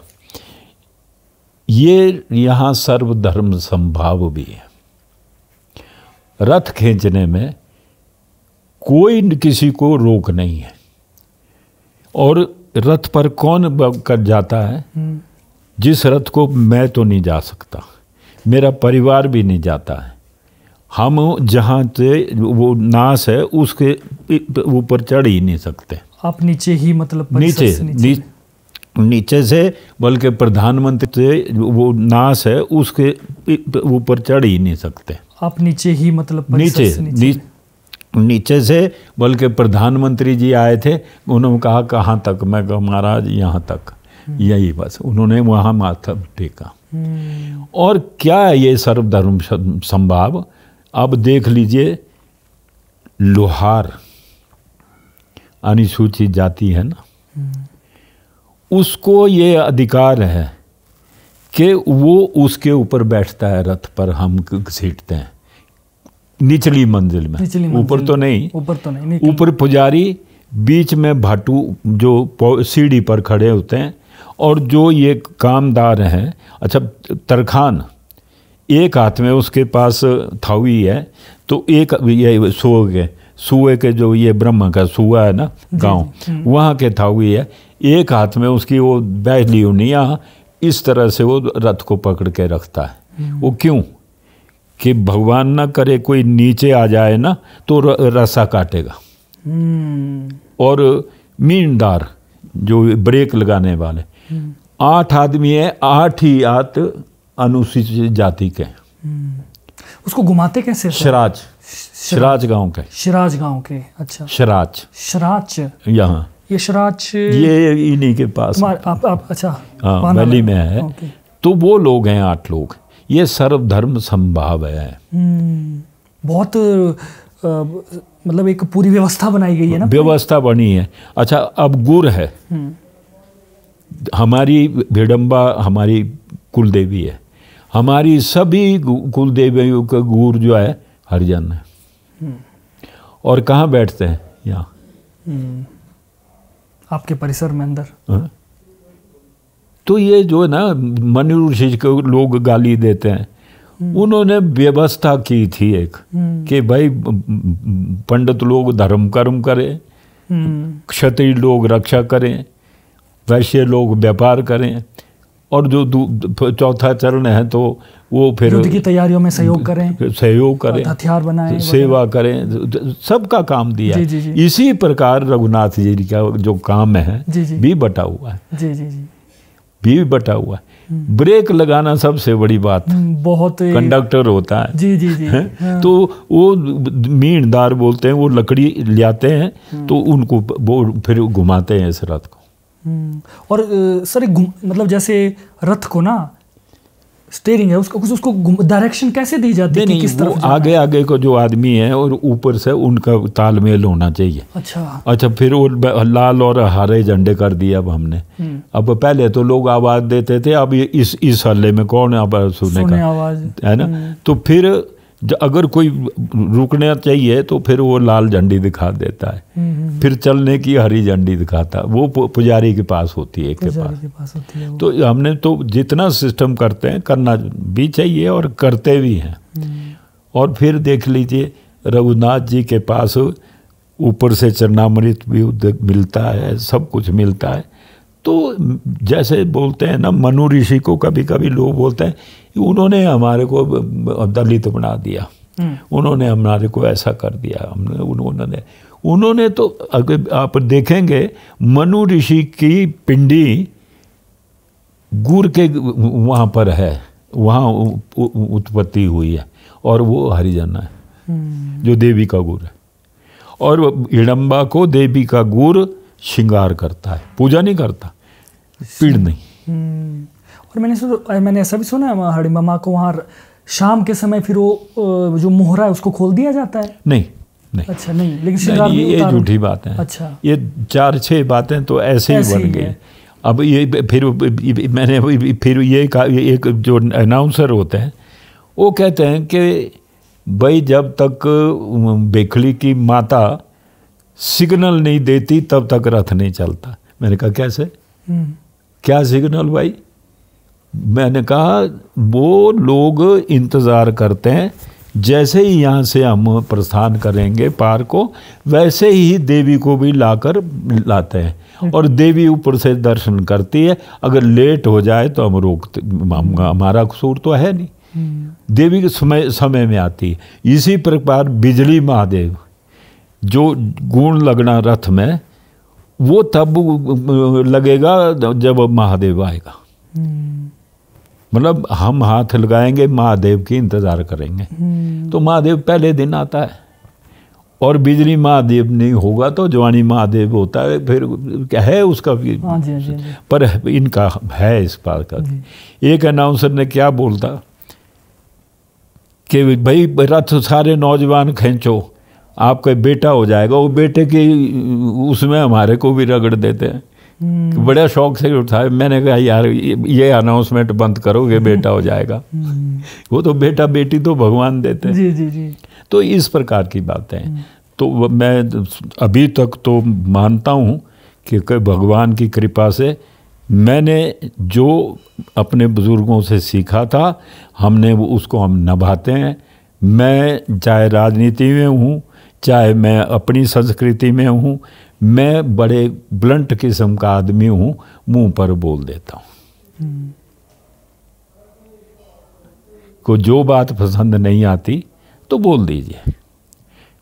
[SPEAKER 1] ये यहाँ सर्वधर्म संभाव भी है रथ खींचने में कोई किसी को रोक नहीं है और रथ पर कौन कर जाता है जिस रथ को मैं तो नहीं जा सकता मेरा परिवार भी नहीं जाता है हम जहाँ से वो नाश है उसके ऊपर चढ़ ही नहीं सकते
[SPEAKER 2] आप नीचे ही मतलब नीचे नीचे,
[SPEAKER 1] नीचे से बल्कि प्रधानमंत्री से वो नाश है उसके ऊपर चढ़ ही नहीं सकते
[SPEAKER 2] आप नीचे ही मतलब नीचे, नीचे
[SPEAKER 1] नीचे से बल्कि प्रधानमंत्री जी आए थे उन्होंने कहा कहाँ तक मैं कहा महाराज यहाँ तक यही बस उन्होंने वहाँ माथा टेका हम्म। और क्या है ये सर्वधर्म संभाव अब देख लीजिए लोहार अनुसूचित जाति है ना हम्म। उसको ये अधिकार है कि वो उसके ऊपर बैठता है रथ पर हम घसीटते हैं निचली मंजिल में ऊपर तो नहीं ऊपर तो नहीं ऊपर पुजारी बीच में भाटू जो सीढ़ी पर खड़े होते हैं और जो ये कामदार हैं अच्छा तरखान एक हाथ में उसके पास थावी है तो एक ये सो के सुए के जो ये ब्रह्म का सुआ है ना गांव हम्म। वहाँ के थावी है एक हाथ में उसकी वो बैजली होनी यहाँ इस तरह से वो रथ को पकड़ के रखता है हम्म। वो क्यों कि भगवान ना करे कोई नीचे आ जाए ना तो रसा काटेगा हम्म। और मीनदार जो ब्रेक लगाने वाले हम्म। आठ आदमी है आठ ही आठ अनुसूचित जाति के हम्म।
[SPEAKER 2] उसको घुमाते कैसे शराज शराज गांव के शराज गांव के अच्छा
[SPEAKER 1] शराज शराज यहाँ
[SPEAKER 2] ये शराज ये
[SPEAKER 1] इन्हीं के पास
[SPEAKER 2] आप, आप अच्छा हाँ वैली में
[SPEAKER 1] है तो वो लोग हैं आठ लोग ये सर्वधर्म संभाव है हम्म,
[SPEAKER 2] बहुत आ, मतलब एक पूरी व्यवस्था बनाई गई है ना
[SPEAKER 1] व्यवस्था बनी है अच्छा अब गुर है
[SPEAKER 2] हम्म।
[SPEAKER 1] हमारी भिडम्बा हमारी कुलदेवी है हमारी सभी कुलदेवियों का गुर जो है हरिजन है हम्म। और कहाँ बैठते हैं यहाँ
[SPEAKER 2] आपके परिसर में अंदर
[SPEAKER 1] हाँ। तो ये जो है ना मनु ऋषि को लोग गाली देते हैं हम्म। उन्होंने व्यवस्था की थी एक हम्म। कि भाई पंडित लोग धर्म कर्म करें हम्म। क्षत्रिय लोग रक्षा करें वैश्य लोग व्यापार करें और जो चौथा चरण है तो वो फिर युद्ध की
[SPEAKER 2] तैयारियों में सहयोग करें
[SPEAKER 1] सहयोग करें हथियार बनाएं सेवा करें सबका काम दिया जी, जी, जी. इसी प्रकार रघुनाथ जी का जो काम है जी, जी. भी बटा हुआ है जी जी जी भी बटा हुआ है ब्रेक लगाना सबसे बड़ी बात हम्म, बहुत
[SPEAKER 2] कंडक्टर
[SPEAKER 1] होता है जी जी जी है? हाँ। तो वो मीणदार बोलते हैं वो लकड़ी ले आते हैं हम्म। तो उनको वो फिर घुमाते हैं इस रथ को
[SPEAKER 2] हम्म, और सर मतलब जैसे रथ को ना स्टेयरिंग है उसको कुछ उसको डायरेक्शन कैसे दी जाती है कि किस तरफ आगे
[SPEAKER 1] आगे को जो आदमी है और ऊपर से उनका तालमेल होना चाहिए अच्छा अच्छा फिर वो लाल और हरे झंडे कर दिए अब हमने हम्म। अब पहले तो लोग आवाज़ देते थे अब इस इस हल्ले में कौन आवाज़ सुनने का है ना हम्म। तो फिर अगर कोई रुकना चाहिए तो फिर वो लाल झंडी दिखा देता है हम्म, हम्म, हम्म। फिर चलने की हरी झंडी दिखाता है वो पुजारी के पास होती है के पास, के पास होती है तो हमने तो जितना सिस्टम करते हैं करना भी चाहिए और करते भी हैं और फिर देख लीजिए रघुनाथ जी के पास ऊपर से चरणामृत भी मिलता है सब कुछ मिलता है तो जैसे बोलते हैं ना मनु ऋषि को कभी कभी लोग बोलते हैं उन्होंने हमारे को दलित बना दिया हम्म। उन्होंने हमारे को ऐसा कर दिया हमने उन्होंने उन्होंने तो अगर आप देखेंगे मनु ऋषि की पिंडी गुर के वहाँ पर है वहाँ उत्पत्ति हुई है और वो हरिजन है हम्म। जो देवी का गुर है और हिडम्बा को देवी का गुर श्रृंगार करता है पूजा नहीं करता पीड़ नहीं हम्म।
[SPEAKER 2] और मैंने सुन मैंने ऐसा भी सुना है मामा को वहाँ शाम के समय फिर वो जो मोहरा है उसको खोल दिया जाता है
[SPEAKER 1] नहीं नहीं
[SPEAKER 2] अच्छा नहीं लेकिन श्रृंगार ये झूठी बात है अच्छा
[SPEAKER 1] ये चार छह बातें तो ऐसे, ऐसे ही बन गई अब ये फिर मैंने फिर ये कहा एक जो अनाउंसर होते हैं वो कहते हैं कि भाई जब तक बेखली की माता सिग्नल नहीं देती तब तक रथ नहीं चलता मैंने कहा कैसे हम्म। क्या सिग्नल भाई मैंने कहा वो लोग इंतज़ार करते हैं जैसे ही यहाँ से हम प्रस्थान करेंगे पार को वैसे ही देवी को भी लाकर लाते हैं हम्म। और देवी ऊपर से दर्शन करती है अगर लेट हो जाए तो हम रोकते हमारा कसूर तो है नहीं हम्म। देवी के समय समय में आती है इसी प्रकार बिजली महादेव जो गुण लगना रथ में वो तब लगेगा जब महादेव आएगा हम्म। मतलब हम हाथ लगाएंगे महादेव की इंतज़ार करेंगे हम्म। तो महादेव पहले दिन आता है और बिजली महादेव नहीं होगा तो जवानी महादेव होता है फिर क्या है उसका भी
[SPEAKER 2] हाँ जी, हाँ जी, हाँ जी।
[SPEAKER 1] पर इनका है इस बात का एक अनाउंसर ने क्या बोलता कि भाई रथ सारे नौजवान खेचो आपका बेटा हो जाएगा वो बेटे के उसमें हमारे को भी रगड़ देते हैं hmm. बड़ा शौक से उठाए मैंने कहा यार ये अनाउंसमेंट बंद करोगे हम्म। बेटा हो जाएगा hmm. वो तो बेटा बेटी तो भगवान देते हैं जी जी जी तो इस प्रकार की बातें हैं तो मैं अभी तक तो मानता हूँ कि भगवान की कृपा से मैंने जो अपने बुज़ुर्गों से सीखा था हमने उसको हम नभाते हैं मैं चाहे राजनीति में हूँ चाहे मैं अपनी संस्कृति में हूँ मैं बड़े ब्लंट किस्म का आदमी हूँ मुंह पर बोल देता
[SPEAKER 2] हूँ
[SPEAKER 1] को जो बात पसंद नहीं आती तो बोल दीजिए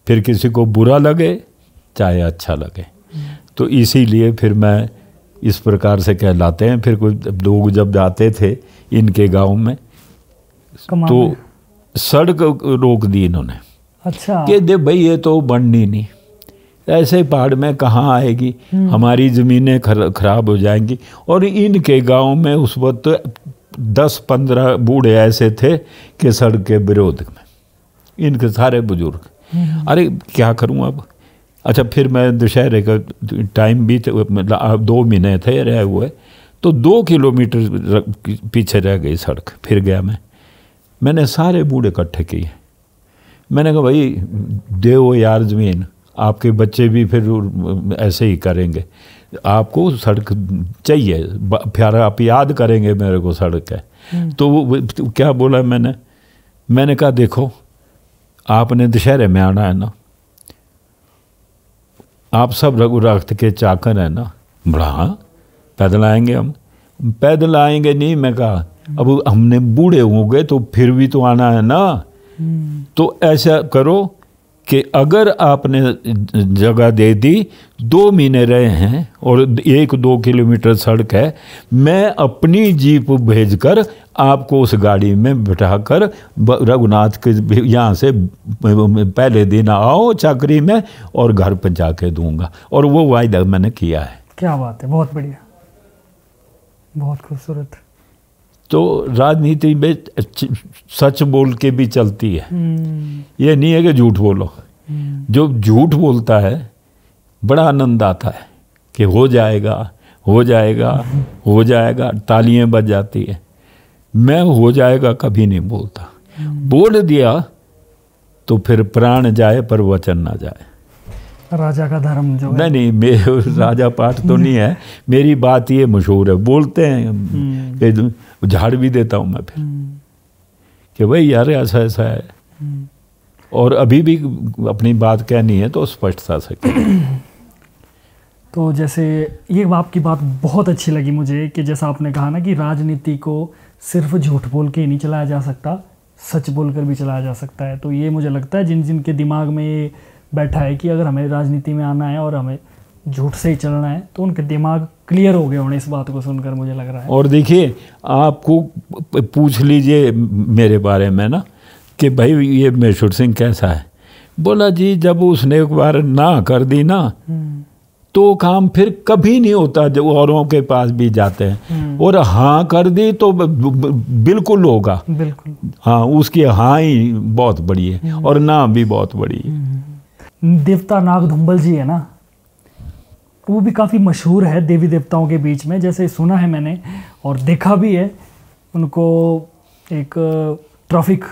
[SPEAKER 1] फिर किसी को बुरा लगे चाहे अच्छा लगे तो इसीलिए फिर मैं इस प्रकार से कहलाते हैं फिर कुछ लोग जब जाते थे इनके गांव में तो सड़क रोक दी इन्होंने अच्छा कि दे भाई ये तो बननी नहीं ऐसे पहाड़ में कहाँ आएगी हम्म। हमारी ज़मीनें खराब हो जाएंगी और इनके गांव में उस वक्त तो दस पंद्रह बूढ़े ऐसे थे कि सड़क के विरोध में इनके सारे बुजुर्ग हम्म। अरे क्या करूँ अब अच्छा फिर मैं दशहरे का टाइम भी तो, मतलब, दो महीने थे रहे हुए तो दो किलोमीटर पीछे रह गई सड़क फिर गया मैं मैंने सारे बूढ़े इकट्ठे किए मैंने कहा भाई दे वो यार ज़मीन आपके बच्चे भी फिर ऐसे ही करेंगे आपको सड़क चाहिए फिर आप याद करेंगे मेरे को सड़क है हम्म। तो वो तो क्या बोला मैंने मैंने कहा देखो आपने दशहरे में आना है ना आप सब रक्त के चाकर हैं ना बड़ा हाँ पैदल आएंगे हम पैदल आएंगे नहीं मैं कहा हम्म। अब हमने बूढ़े हो गए तो फिर भी तो आना है ना तो ऐसा करो कि अगर आपने जगह दे दी दो महीने रहे हैं और एक दो किलोमीटर सड़क है मैं अपनी जीप भेजकर आपको उस गाड़ी में बिठाकर रघुनाथ के यहाँ से पहले दिन आओ चाकरी में और घर पर जाके दूंगा और वो वायदा मैंने किया है
[SPEAKER 2] क्या बात है बहुत बढ़िया बहुत खूबसूरत
[SPEAKER 1] तो राजनीति में सच बोल के भी चलती है हम्म। ये नहीं है कि झूठ बोलो हम्म। जो झूठ बोलता है बड़ा आनंद आता है कि हो जाएगा हो जाएगा हो जाएगा तालियां बज जाती है मैं हो जाएगा कभी नहीं बोलता हम्म। बोल दिया तो फिर प्राण जाए पर वचन ना जाए
[SPEAKER 2] राजा का धर्म जो नहीं
[SPEAKER 1] नहीं मे राजा पाठ तो नहीं है मेरी बात ये मशहूर है बोलते हैं हम्म। झाड़ भी देता हूँ मैं फिर हम्म। कि भाई यार ऐसा ऐसा है हम्म। और अभी भी अपनी बात कहनी है तो स्पष्टता से
[SPEAKER 2] तो जैसे ये आपकी बात बहुत अच्छी लगी मुझे कि जैसा आपने कहा ना कि राजनीति को सिर्फ झूठ बोल के ही नहीं चलाया जा सकता सच बोलकर भी चलाया जा सकता है तो ये मुझे लगता है जिन जिन के दिमाग में ये बैठा है कि अगर हमें राजनीति में आना है और हमें झूठ से ही चलना है तो उनके दिमाग क्लियर हो गए होने इस बात को सुनकर मुझे लग रहा है
[SPEAKER 1] और देखिए आपको पूछ लीजिए मेरे बारे में ना कि भाई ये मेशूर सिंह कैसा है बोला जी जब उसने एक बार ना कर दी ना हम्म। तो काम फिर कभी नहीं होता जब औरों के पास भी जाते हैं हम्म। और हाँ कर दी तो बिल्कुल होगा बिल्कुल हाँ उसकी हाँ ही बहुत बड़ी है हम्म। और ना भी बहुत बड़ी है
[SPEAKER 2] देवता नाग धुम्बल जी है ना वो भी काफ़ी मशहूर है देवी देवताओं के बीच में जैसे सुना है मैंने और देखा भी है उनको एक ट्रॉफिक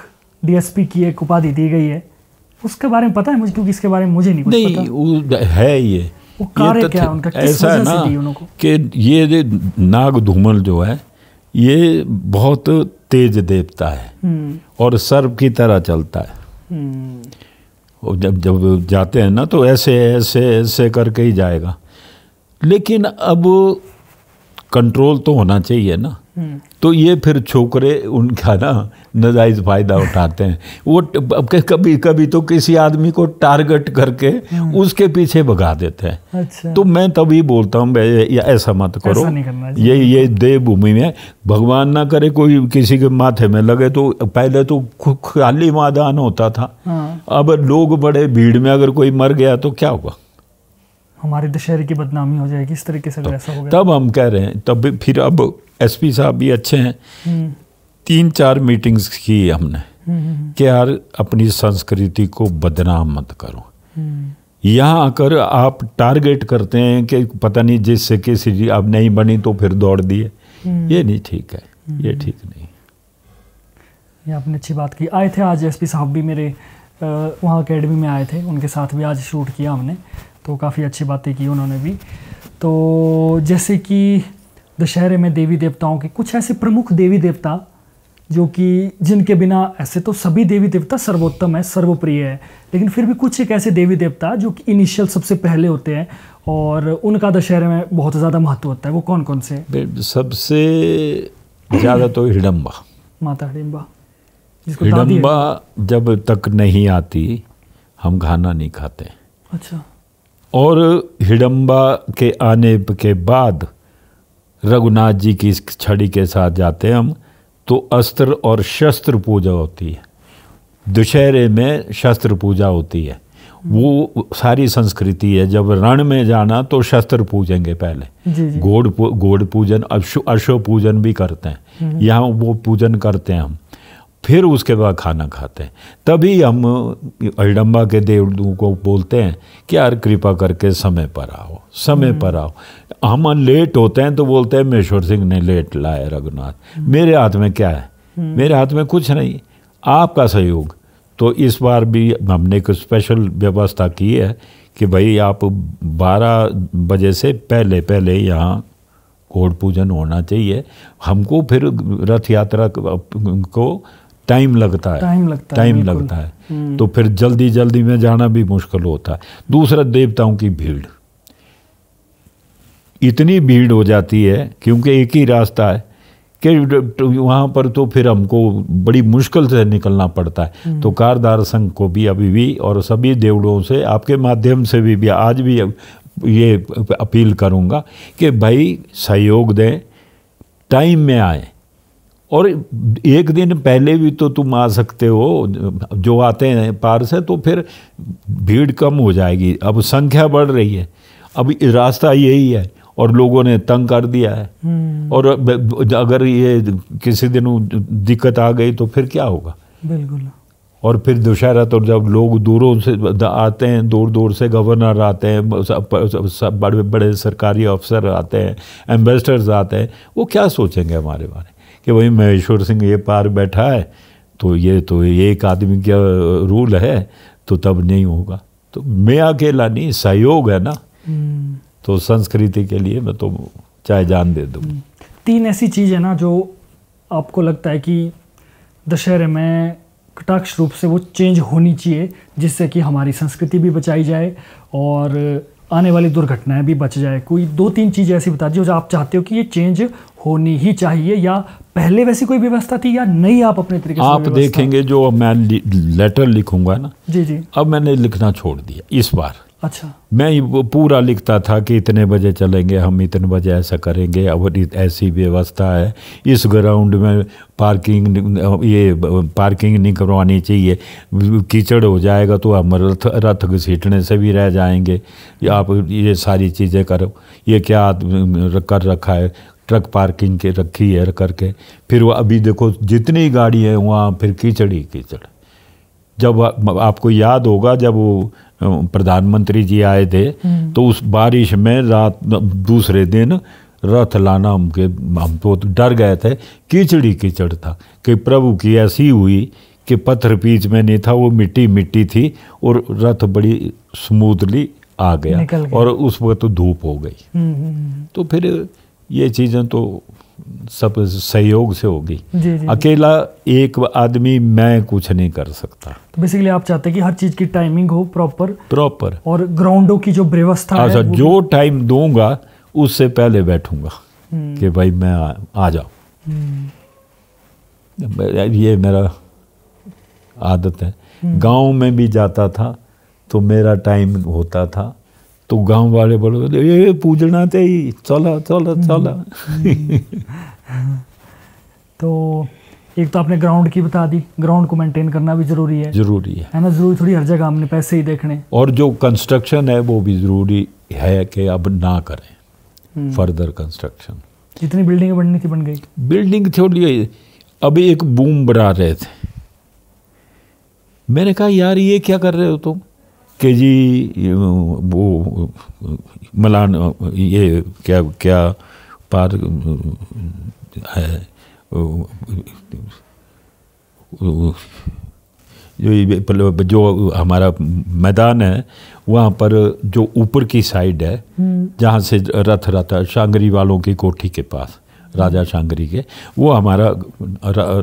[SPEAKER 2] डीएसपी की एक उपाधि दी गई है उसके बारे में पता है मुझे क्योंकि इसके बारे में मुझे नहीं, नहीं
[SPEAKER 1] पता है ये वो कार्य तो क्या उनका ऐसा है ना कि ये नाग धूमल जो है ये बहुत तेज देवता है हम्म। और सर्प की तरह चलता है हम्म। जब जब जाते हैं ना तो ऐसे ऐसे ऐसे करके ही जाएगा लेकिन अब कंट्रोल तो होना चाहिए ना तो ये फिर छोकरे उनका ना नजायज़ फ़ायदा उठाते हैं वो कभी कभी तो किसी आदमी को टारगेट करके हम्म। उसके पीछे भगा देते हैं अच्छा। तो मैं तभी बोलता हूँ ऐसा मत करो ऐसा ये ये देवभूमि में भगवान ना करे कोई किसी के माथे में लगे तो पहले तो खाली मादान होता था हाँ। अब लोग बड़े भीड़ में अगर कोई मर गया तो क्या होगा
[SPEAKER 2] हमारे दशहरे की बदनामी हो जाएगी इस तरीके से अगर तो ऐसा हो गया
[SPEAKER 1] तब हम कह रहे हैं तब फिर अब एसपी साहब भी अच्छे हैं तीन चार मीटिंग्स की हमने हम्म, हम्म, हम्म। कि यार अपनी संस्कृति को बदनाम मत करो यहाँ आकर आप टारगेट करते हैं कि पता नहीं जिससे किसी अब नहीं बनी तो फिर दौड़ दिए ये नहीं ठीक है ये ठीक नहीं
[SPEAKER 2] ये आपने अच्छी बात की आए थे आज एसपी साहब भी मेरे वहाँ अकेडमी में आए थे उनके साथ भी आज शूट किया हमने तो काफ़ी अच्छी बातें की उन्होंने भी तो जैसे कि दशहरे में देवी देवताओं के कुछ ऐसे प्रमुख देवी देवता जो कि जिनके बिना ऐसे तो सभी देवी देवता सर्वोत्तम है सर्वप्रिय है लेकिन फिर भी कुछ एक ऐसे देवी देवता जो कि इनिशियल सबसे पहले होते हैं और उनका दशहरे में बहुत ज़्यादा महत्व होता है वो कौन कौन से
[SPEAKER 1] सबसे ज़्यादा तो हिडम्बा
[SPEAKER 2] माता हिडम्बा हिडम्बा
[SPEAKER 1] जब तक नहीं आती हम खाना नहीं खाते अच्छा और हिडम्बा के आने के बाद रघुनाथ जी की इस छड़ी के साथ जाते हैं हम तो अस्त्र और शस्त्र पूजा होती है दुशहरे में शस्त्र पूजा होती है वो सारी संस्कृति है जब रण में जाना तो शस्त्र पूजेंगे पहले घोड़ घोड़ पूजन अशो अश्व पूजन भी करते हैं हम्म। यहाँ वो पूजन करते हैं हम फिर उसके बाद खाना खाते हैं तभी हम अल्डम्बा के देवदू को बोलते हैं कि यार कृपा करके समय पर आओ समय हम्म। पर आओ हम लेट होते हैं तो बोलते हैं मेश्वर सिंह ने लेट लाया रघुनाथ हम्म। मेरे हाथ में क्या है हम्म। मेरे हाथ में कुछ नहीं आपका सहयोग तो इस बार भी हमने एक स्पेशल व्यवस्था की है कि भाई आप 12 बजे से पहले पहले यहाँ घोड़ पूजन होना चाहिए हमको फिर रथ यात्रा को टाइम लगता है टाइम लगता है टाइम लगता है हम्म। तो फिर जल्दी जल्दी में जाना भी मुश्किल होता है दूसरा देवताओं की भीड़ इतनी भीड़ हो जाती है क्योंकि एक ही रास्ता है कि वहाँ पर तो फिर हमको बड़ी मुश्किल से निकलना पड़ता है हम्म। तो कारदार संघ को भी अभी भी और सभी देवड़ों से आपके माध्यम से भी, भी आज भी ये अपील करूँगा कि भाई सहयोग दें टाइम में आएँ और एक दिन पहले भी तो तुम आ सकते हो जो आते हैं पार से तो फिर भीड़ कम हो जाएगी अब संख्या बढ़ रही है अब रास्ता यही है और लोगों ने तंग कर दिया है हम्म। और अगर ये किसी दिन दिक्कत आ गई तो फिर क्या होगा बिल्कुल और फिर दशहरा तो जब लोग दूरों से आते हैं दूर दूर से गवर्नर आते हैं सब बड़े बड़े सरकारी अफसर आते हैं एम्बेसडर्स आते हैं वो क्या सोचेंगे हमारे बारे कि भाई महेश्वर सिंह ये पार बैठा है तो ये तो एक आदमी का रूल है तो तब नहीं होगा तो मैं अकेला नहीं सहयोग है ना हम्म। तो संस्कृति के लिए मैं तो चाहे जान दे दूँ हम्म।
[SPEAKER 2] तीन ऐसी चीज़ है ना जो आपको लगता है कि दशहरे में कटाक्ष रूप से वो चेंज होनी चाहिए जिससे कि हमारी संस्कृति भी बचाई जाए और आने वाली दुर्घटनाएं भी बच जाए कोई दो तीन चीज़ें ऐसी बता दीजिए जो आप चाहते हो कि ये चेंज होनी ही चाहिए या पहले वैसी कोई व्यवस्था थी या नहीं आप अपने तरीके से आप देखेंगे
[SPEAKER 1] जो मैं लेटर लिखूंगा ना जी जी अब मैंने लिखना छोड़ दिया इस बार अच्छा मैं पूरा लिखता था कि इतने बजे चलेंगे हम इतने बजे ऐसा करेंगे अब ऐसी व्यवस्था है इस ग्राउंड में पार्किंग ये पार्किंग नहीं करवानी चाहिए कीचड़ हो जाएगा तो हम रथ रथ घसीटने से भी रह जाएंगे आप ये सारी चीज़ें करो ये क्या कर रखा है ट्रक पार्किंग के रखी है करके फिर वो अभी देखो जितनी गाड़ी है वहाँ फिर कीचड़ ही कीचड़ जब आपको याद होगा जब वो प्रधानमंत्री जी आए थे हम्म। तो उस बारिश में रात दूसरे दिन रथ लाना उनके हम तो डर गए थे कीचड़ी कीचड़ था कि प्रभु की ऐसी हुई कि पत्थर बीच में नहीं था वो मिट्टी मिट्टी थी और रथ बड़ी स्मूथली आ गया, गया। और उस वक्त तो धूप हो गई हम्म, हम्म, तो फिर ये चीज़ें तो सब सहयोग से होगी अकेला एक आदमी मैं कुछ नहीं कर सकता
[SPEAKER 2] तो बेसिकली आप चाहते हैं कि हर चीज़ की टाइमिंग हो प्रॉपर प्रॉपर और ग्राउंडों की जो व्यवस्था अच्छा जो
[SPEAKER 1] टाइम दूंगा उससे पहले बैठूंगा हम्म। कि भाई मैं आ, आ जाऊँ हम्म। ये मेरा आदत है हम्म। गांव में भी जाता था तो मेरा टाइम होता था तो गांव वाले बोले ये पूजना थे ही चला चला हम्म, चला हम्म।
[SPEAKER 2] तो एक तो आपने ग्राउंड की बता दी ग्राउंड को मेंटेन करना भी जरूरी है जरूरी है है ना जरूरी थोड़ी हर जगह हमने पैसे ही देखने
[SPEAKER 1] और जो कंस्ट्रक्शन है वो भी जरूरी है कि अब ना करें फर्दर हम्म। कंस्ट्रक्शन
[SPEAKER 2] जितनी बिल्डिंग बननी थी बन गई
[SPEAKER 1] बिल्डिंग थोड़ी अभी एक बूम बना रहे थे मैंने कहा यार ये क्या कर रहे हो तुम कि जी वो मलान ये क्या क्या पार है जो मतलब जो हमारा मैदान है वहाँ पर जो ऊपर की साइड है हम्म। जहाँ से रथ रहता शांगरी वालों की कोठी के पास राजा शांगरी के वो हमारा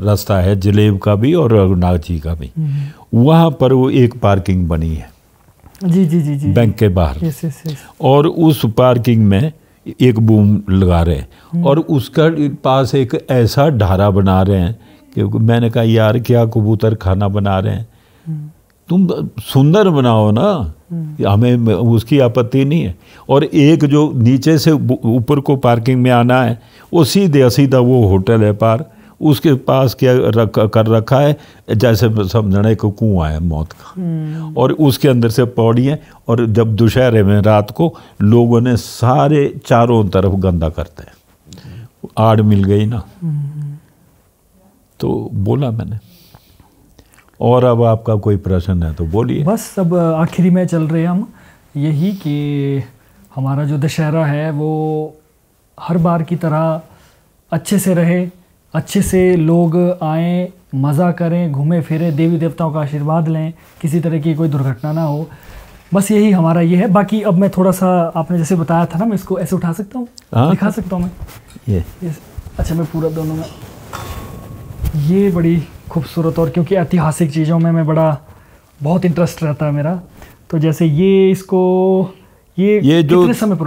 [SPEAKER 1] रास्ता है जलेब का भी और नागजी का भी हम्म। वहाँ पर वो एक पार्किंग बनी है जी जी जी जी बैंक के बाहर यस यस और उस पार्किंग में एक बूम लगा रहे हैं हम्म। और उसका पास एक ऐसा ढारा बना रहे हैं कि मैंने कहा यार क्या कबूतर खाना बना रहे हैं हम्म। तुम सुंदर बनाओ ना हम्म। हमें उसकी आपत्ति नहीं है और एक जो नीचे से ऊपर को पार्किंग में आना है वो सीधे सीधा वो होटल है पार्क उसके पास क्या रख कर रखा है जैसे समझना एक कुआ है मौत का हम्म। और उसके अंदर से पौड़ी है और जब दुशहरे में रात को लोगों ने सारे चारों तरफ गंदा करते हैं आड़ मिल गई ना हम्म। तो बोला मैंने और अब आपका कोई प्रश्न है तो बोलिए बस अब आखिरी में चल
[SPEAKER 2] रहे हम यही कि हमारा जो दशहरा है वो हर बार की तरह अच्छे से रहे अच्छे से लोग आएँ मज़ा करें घूमें फिरें देवी देवताओं का आशीर्वाद लें किसी तरह की कोई दुर्घटना ना हो बस यही हमारा ये है बाकी अब मैं थोड़ा सा आपने जैसे बताया था ना मैं इसको ऐसे उठा सकता हूँ हाँ। दिखा सकता हूँ मैं ये अच्छा मैं पूरा दोनों में ये बड़ी खूबसूरत और क्योंकि ऐतिहासिक चीज़ों में मैं बड़ा बहुत इंटरेस्ट रहता है मेरा तो जैसे ये इसको ये ये जो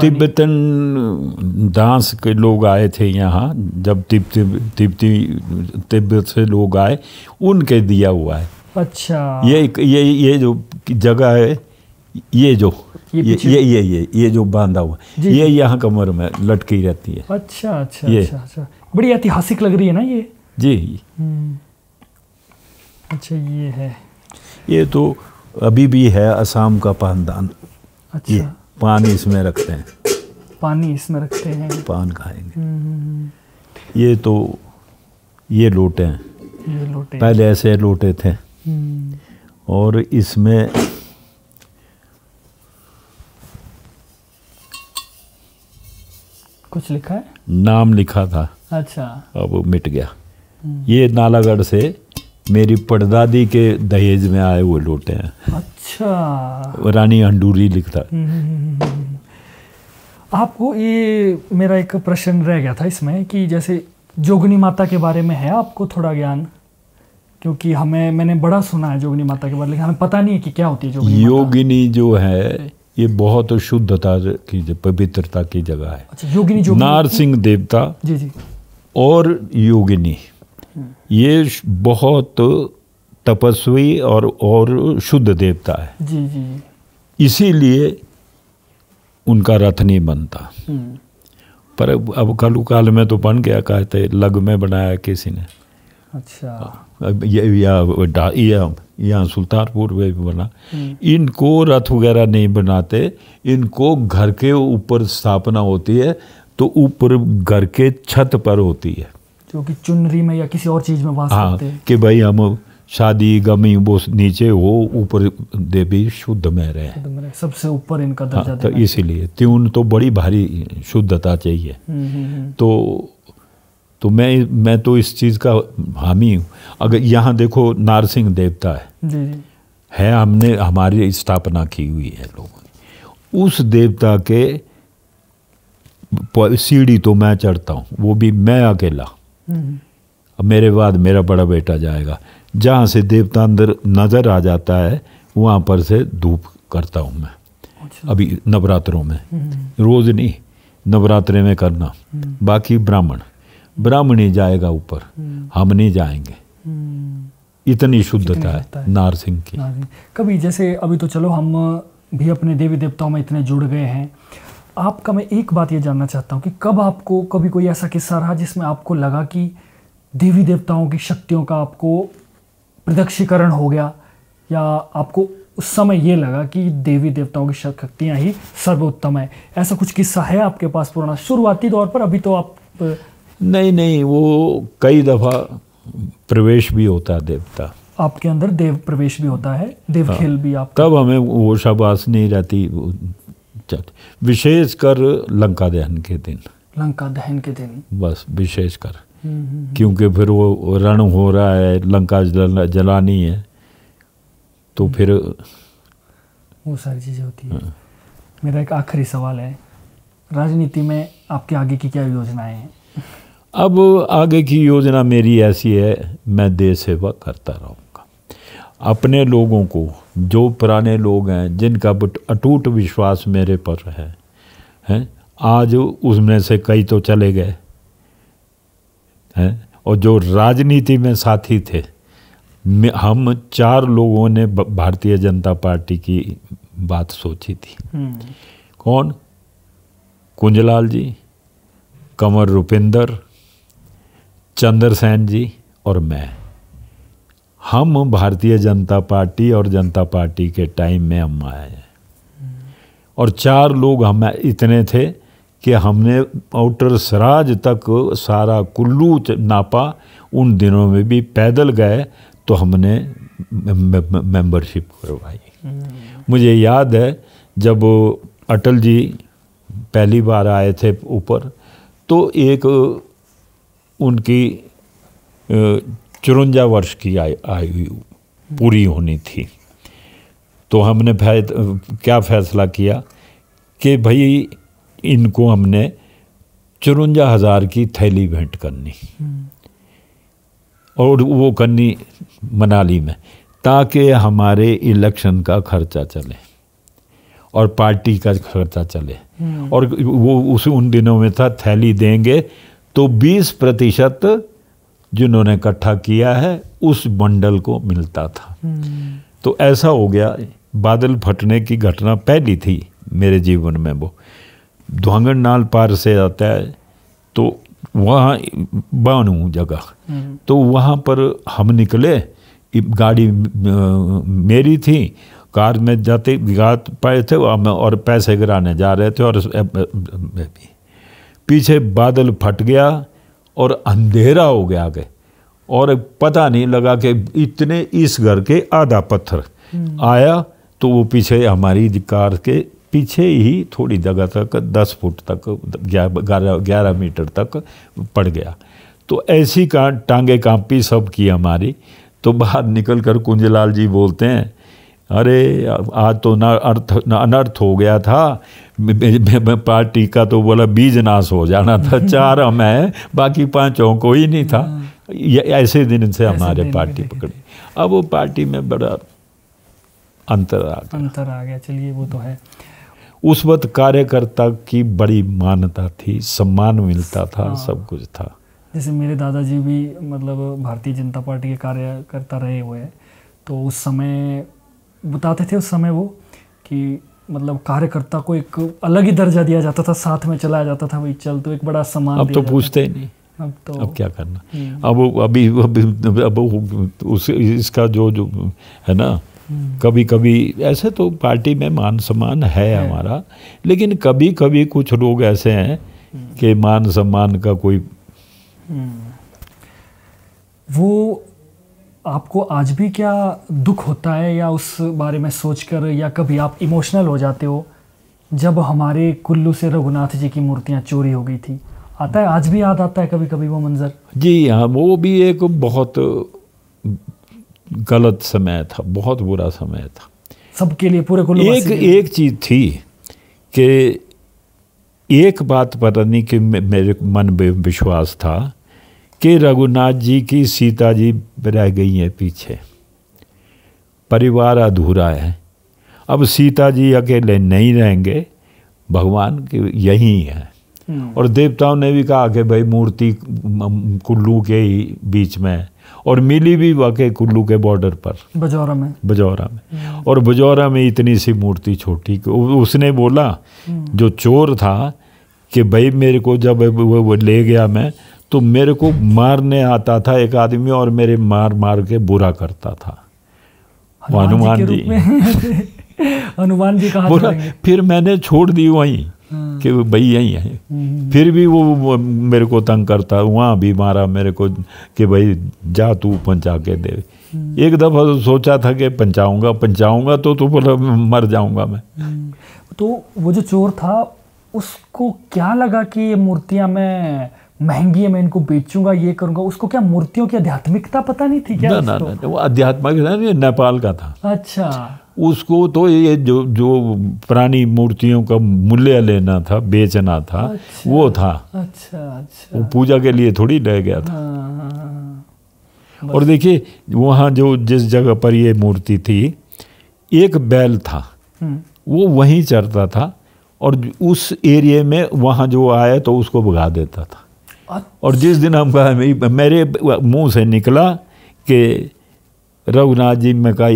[SPEAKER 1] तिब्बतन डांस के लोग आए थे यहाँ जब तिब्बती तिब्बत से लोग आए उनके दिया हुआ है अच्छा ये ये ये जो जगह है ये जो ये ये, ये ये जो बांधा हुआ ये यहाँ कमर में लटकी रहती है
[SPEAKER 2] अच्छा अच्छा ये अच्छा, अच्छा। बड़ी ऐतिहासिक लग रही है ना ये
[SPEAKER 1] जी हम्म।
[SPEAKER 2] अच्छा ये है
[SPEAKER 1] ये तो अभी भी है असम का पानदान अच्छा पानी इसमें रखते हैं
[SPEAKER 2] पानी इसमें रखते हैं
[SPEAKER 1] पान खाएंगे हम्म, हम्म, हम्म। ये तो ये लोटे हैं ये लोटे पहले ऐसे लोटे थे और इसमें कुछ लिखा है नाम लिखा था अच्छा अब मिट गया ये नालागढ़ से मेरी पड़दादी के दहेज में आए हुए लोटे हैं अच्छा।
[SPEAKER 2] अच्छा
[SPEAKER 1] रानी अंडूरी लिखता
[SPEAKER 2] हम्म, हम्म, हम्म, आपको ये मेरा एक प्रश्न रह गया था इसमें कि जैसे जोगनी माता के बारे में है आपको थोड़ा ज्ञान क्योंकि हमें मैंने बड़ा सुना है जोगनी माता के बारे में हमें पता नहीं है कि क्या होती है जोगनी
[SPEAKER 1] योगिनी जो है ये बहुत शुद्धता की पवित्रता की जगह है अच्छा, योगिनी जो नार सिंह देवता जी जी और योगिनी ये बहुत तपस्वी और और शुद्ध देवता है जी जी इसीलिए उनका रथ नहीं बनता हम्म। पर अब, कल काल में तो बन गया कहते लग में बनाया किसी ने
[SPEAKER 2] अच्छा
[SPEAKER 1] अब ये या या सुल्तानपुर में भी बना हम्म। इनको रथ वगैरह नहीं बनाते इनको घर के ऊपर स्थापना होती है तो ऊपर घर के छत पर होती है
[SPEAKER 2] जो कि चुनरी में या किसी और चीज़ में हाँ, हैं
[SPEAKER 1] कि भाई हम शादी गमी वो नीचे हो ऊपर देवी शुद्ध में रहे
[SPEAKER 2] सबसे ऊपर इनका हाँ, दर्जा हाँ, तो
[SPEAKER 1] इसीलिए त्यून तो बड़ी भारी शुद्धता चाहिए हम्म, हम्म, हम्म। तो तो मैं मैं तो इस चीज़ का हामी हूँ अगर यहाँ देखो नारसिंह देवता है है हमने हमारी स्थापना की हुई है लोगों ने उस देवता के सीढ़ी तो मैं चढ़ता हूँ वो भी मैं अकेला मेरे बाद मेरा बड़ा बेटा जाएगा जहाँ से देवता अंदर नज़र आ जाता है वहाँ पर से धूप करता हूँ मैं अच्छा। अभी नवरात्रों में हम्म। रोज़ नहीं नवरात्रे में करना हम्म। बाकी ब्राह्मण ब्राह्मण ही जाएगा ऊपर हम्म। हम नहीं जाएंगे इतनी शुद्धता है, है। नार सिंह की
[SPEAKER 2] कभी जैसे अभी तो चलो हम भी अपने देवी देवताओं में इतने जुड़ गए हैं आपका मैं एक बात ये जानना चाहता हूँ कि कब आपको कभी कोई ऐसा किस्सा रहा जिसमें आपको लगा कि देवी देवताओं की शक्तियों का आपको प्रदक्षिकरण हो गया या आपको उस समय ये लगा कि देवी देवताओं की शक्तियाँ ही सर्वोत्तम है ऐसा कुछ किस्सा है आपके पास पुराना शुरुआती दौर पर अभी तो आप
[SPEAKER 1] नहीं नहीं वो कई दफ़ा प्रवेश भी होता है देवता
[SPEAKER 2] आपके अंदर देव प्रवेश भी होता है देव हाँ, खेल भी आप
[SPEAKER 1] तब हमें वो शाबाश नहीं रहती विशेषकर लंका दहन के दिन
[SPEAKER 2] लंका दहन के दिन
[SPEAKER 1] बस विशेषकर क्योंकि फिर वो रण हो रहा है लंका जलानी है तो हम्म। फिर वो सारी चीज़ें होती है हाँ।
[SPEAKER 2] मेरा एक आखिरी सवाल है राजनीति में आपके आगे की क्या योजनाएं हैं
[SPEAKER 1] अब आगे की योजना मेरी ऐसी है मैं देश सेवा करता रहूँगा अपने लोगों को जो पुराने लोग हैं जिनका अटूट विश्वास मेरे पर है हैं आज उसमें से कई तो चले गए हैं और जो राजनीति में साथी थे हम चार लोगों ने भारतीय जनता पार्टी की बात सोची थी हम्म। कौन कुंजलाल जी कंवर रुपिंदर चंद्र सेन जी और मैं हम भारतीय जनता पार्टी और जनता पार्टी के टाइम में हम आए हैं और चार लोग हम इतने थे कि हमने आउटर सराज तक सारा कुल्लू नापा उन दिनों में भी पैदल गए तो हमने मेंबरशिप करवाई हम्म। मुझे याद है जब अटल जी पहली बार आए थे ऊपर तो एक उनकी चुरुंजा वर्ष की आयु पूरी होनी थी तो हमने फै क्या फैसला किया कि भाई इनको हमने चुरुंजा हज़ार की थैली भेंट करनी हम्म। और वो करनी मनाली में ताकि हमारे इलेक्शन का खर्चा चले और पार्टी का खर्चा चले हम्म। और वो उस उन दिनों में था थैली देंगे तो 20 प्रतिशत जिन्होंने इकट्ठा किया है उस बंडल को मिलता था हम्म। तो ऐसा हो गया बादल फटने की घटना पहली थी मेरे जीवन में वो ध्वांगण नाल पार से आता है तो वहाँ बानू जगह हम्म। तो वहाँ पर हम निकले गाड़ी मेरी थी कार में जाते गात पाए थे और पैसे गिराने जा रहे थे और पीछे बादल फट गया और अंधेरा हो गया आगे और पता नहीं लगा कि इतने इस घर के आधा पत्थर हम्म। आया तो वो पीछे हमारी कार के पीछे ही थोड़ी जगह तक दस फुट तक ग्यारह ग्यारह मीटर तक पड़ गया तो ऐसी का टांगे कांपी सब की हमारी तो बाहर निकल कर कुंजलाल जी बोलते हैं अरे आज तो ना अर्थ ना अनर्थ हो गया था पार्टी का तो बोला बीज नाश हो जाना था चार हम है बाकी पांचों को ही नहीं था हाँ। ऐसे दिन से हमारे पार्टी पकड़ी अब वो पार्टी में बड़ा अंतर आ गया अंतर आ गया चलिए वो तो है उस वक्त कार्यकर्ता की बड़ी मान्यता थी सम्मान मिलता था हाँ। सब कुछ था
[SPEAKER 2] जैसे मेरे दादाजी भी मतलब भारतीय जनता पार्टी के कार्यकर्ता रहे हुए हैं तो उस समय बताते थे उस समय वो कि मतलब कार्यकर्ता को एक अलग ही दर्जा दिया जाता था साथ में चलाया जाता था भाई चल तो एक बड़ा सम्मान अब तो पूछते ही नहीं अब तो
[SPEAKER 1] अब क्या करना हम्म। अब अभी अब, अब, अब, अब उस इसका जो जो है ना कभी कभी ऐसे तो पार्टी में मान सम्मान है हमारा लेकिन कभी कभी कुछ लोग ऐसे हैं हम्म। कि मान सम्मान का कोई
[SPEAKER 2] हम्म। वो आपको आज भी क्या दुख होता है या उस बारे में सोचकर या कभी आप इमोशनल हो जाते हो जब हमारे कुल्लू से रघुनाथ जी की मूर्तियां चोरी हो गई थी आता है आज भी याद आता है कभी कभी वो मंज़र
[SPEAKER 1] जी हाँ वो भी एक बहुत गलत समय था बहुत बुरा समय था
[SPEAKER 2] सबके लिए पूरे को एक एक
[SPEAKER 1] चीज़ थी कि एक बात पता नहीं कि मेरे मन में विश्वास था कि रघुनाथ जी की सीता जी रह गई हैं पीछे परिवार अधूरा है अब सीता जी अकेले नहीं रहेंगे भगवान के यही है हम्म। और देवताओं ने भी कहा कि भाई मूर्ति कुल्लू के ही बीच में और मिली भी वाकई कुल्लू के बॉर्डर पर बजौरा में बजौरा में हम्म। और बजौरा में इतनी सी मूर्ति छोटी उसने बोला हम्म। जो चोर था कि भाई मेरे को जब वो ले गया मैं तो मेरे को मारने आता था एक आदमी और मेरे मार मार के बुरा करता था हनुमान जी
[SPEAKER 2] हनुमान जी, जी कहा
[SPEAKER 1] फिर मैंने छोड़ दी वहीं हाँ। कि भाई यही है हम्म, हम्म, हम्म। फिर भी वो मेरे को तंग करता वहाँ भी मारा मेरे को कि भाई जा तू पहुँचा के दे एक दफ़ा तो सोचा था कि पंचाऊंगा पंचाऊंगा तो तू बोला मर जाऊंगा मैं
[SPEAKER 2] तो वो जो चोर था उसको क्या लगा कि ये मूर्तियाँ मैं महंगी है मैं इनको बेचूंगा ये करूंगा उसको क्या मूर्तियों की आध्यात्मिकता पता नहीं थी क्या ना ना, ना,
[SPEAKER 1] ना वो आध्यात्मिक नेपाल का था अच्छा उसको तो ये जो जो पुरानी मूर्तियों का मूल्य लेना था बेचना था अच्छा, वो था अच्छा अच्छा वो पूजा के लिए थोड़ी रह गया था हाँ, हाँ, हाँ, हाँ। और देखिए वहाँ जो जिस जगह पर ये मूर्ति थी एक बैल था हम्म। वो वहीं चढ़ता था और उस एरिए में वहाँ जो आया तो उसको भगा देता था अच्छा। और जिस अच्छा। दिन हम कहा मेरे मुंह से निकला कि रघुनाथ जी में कहा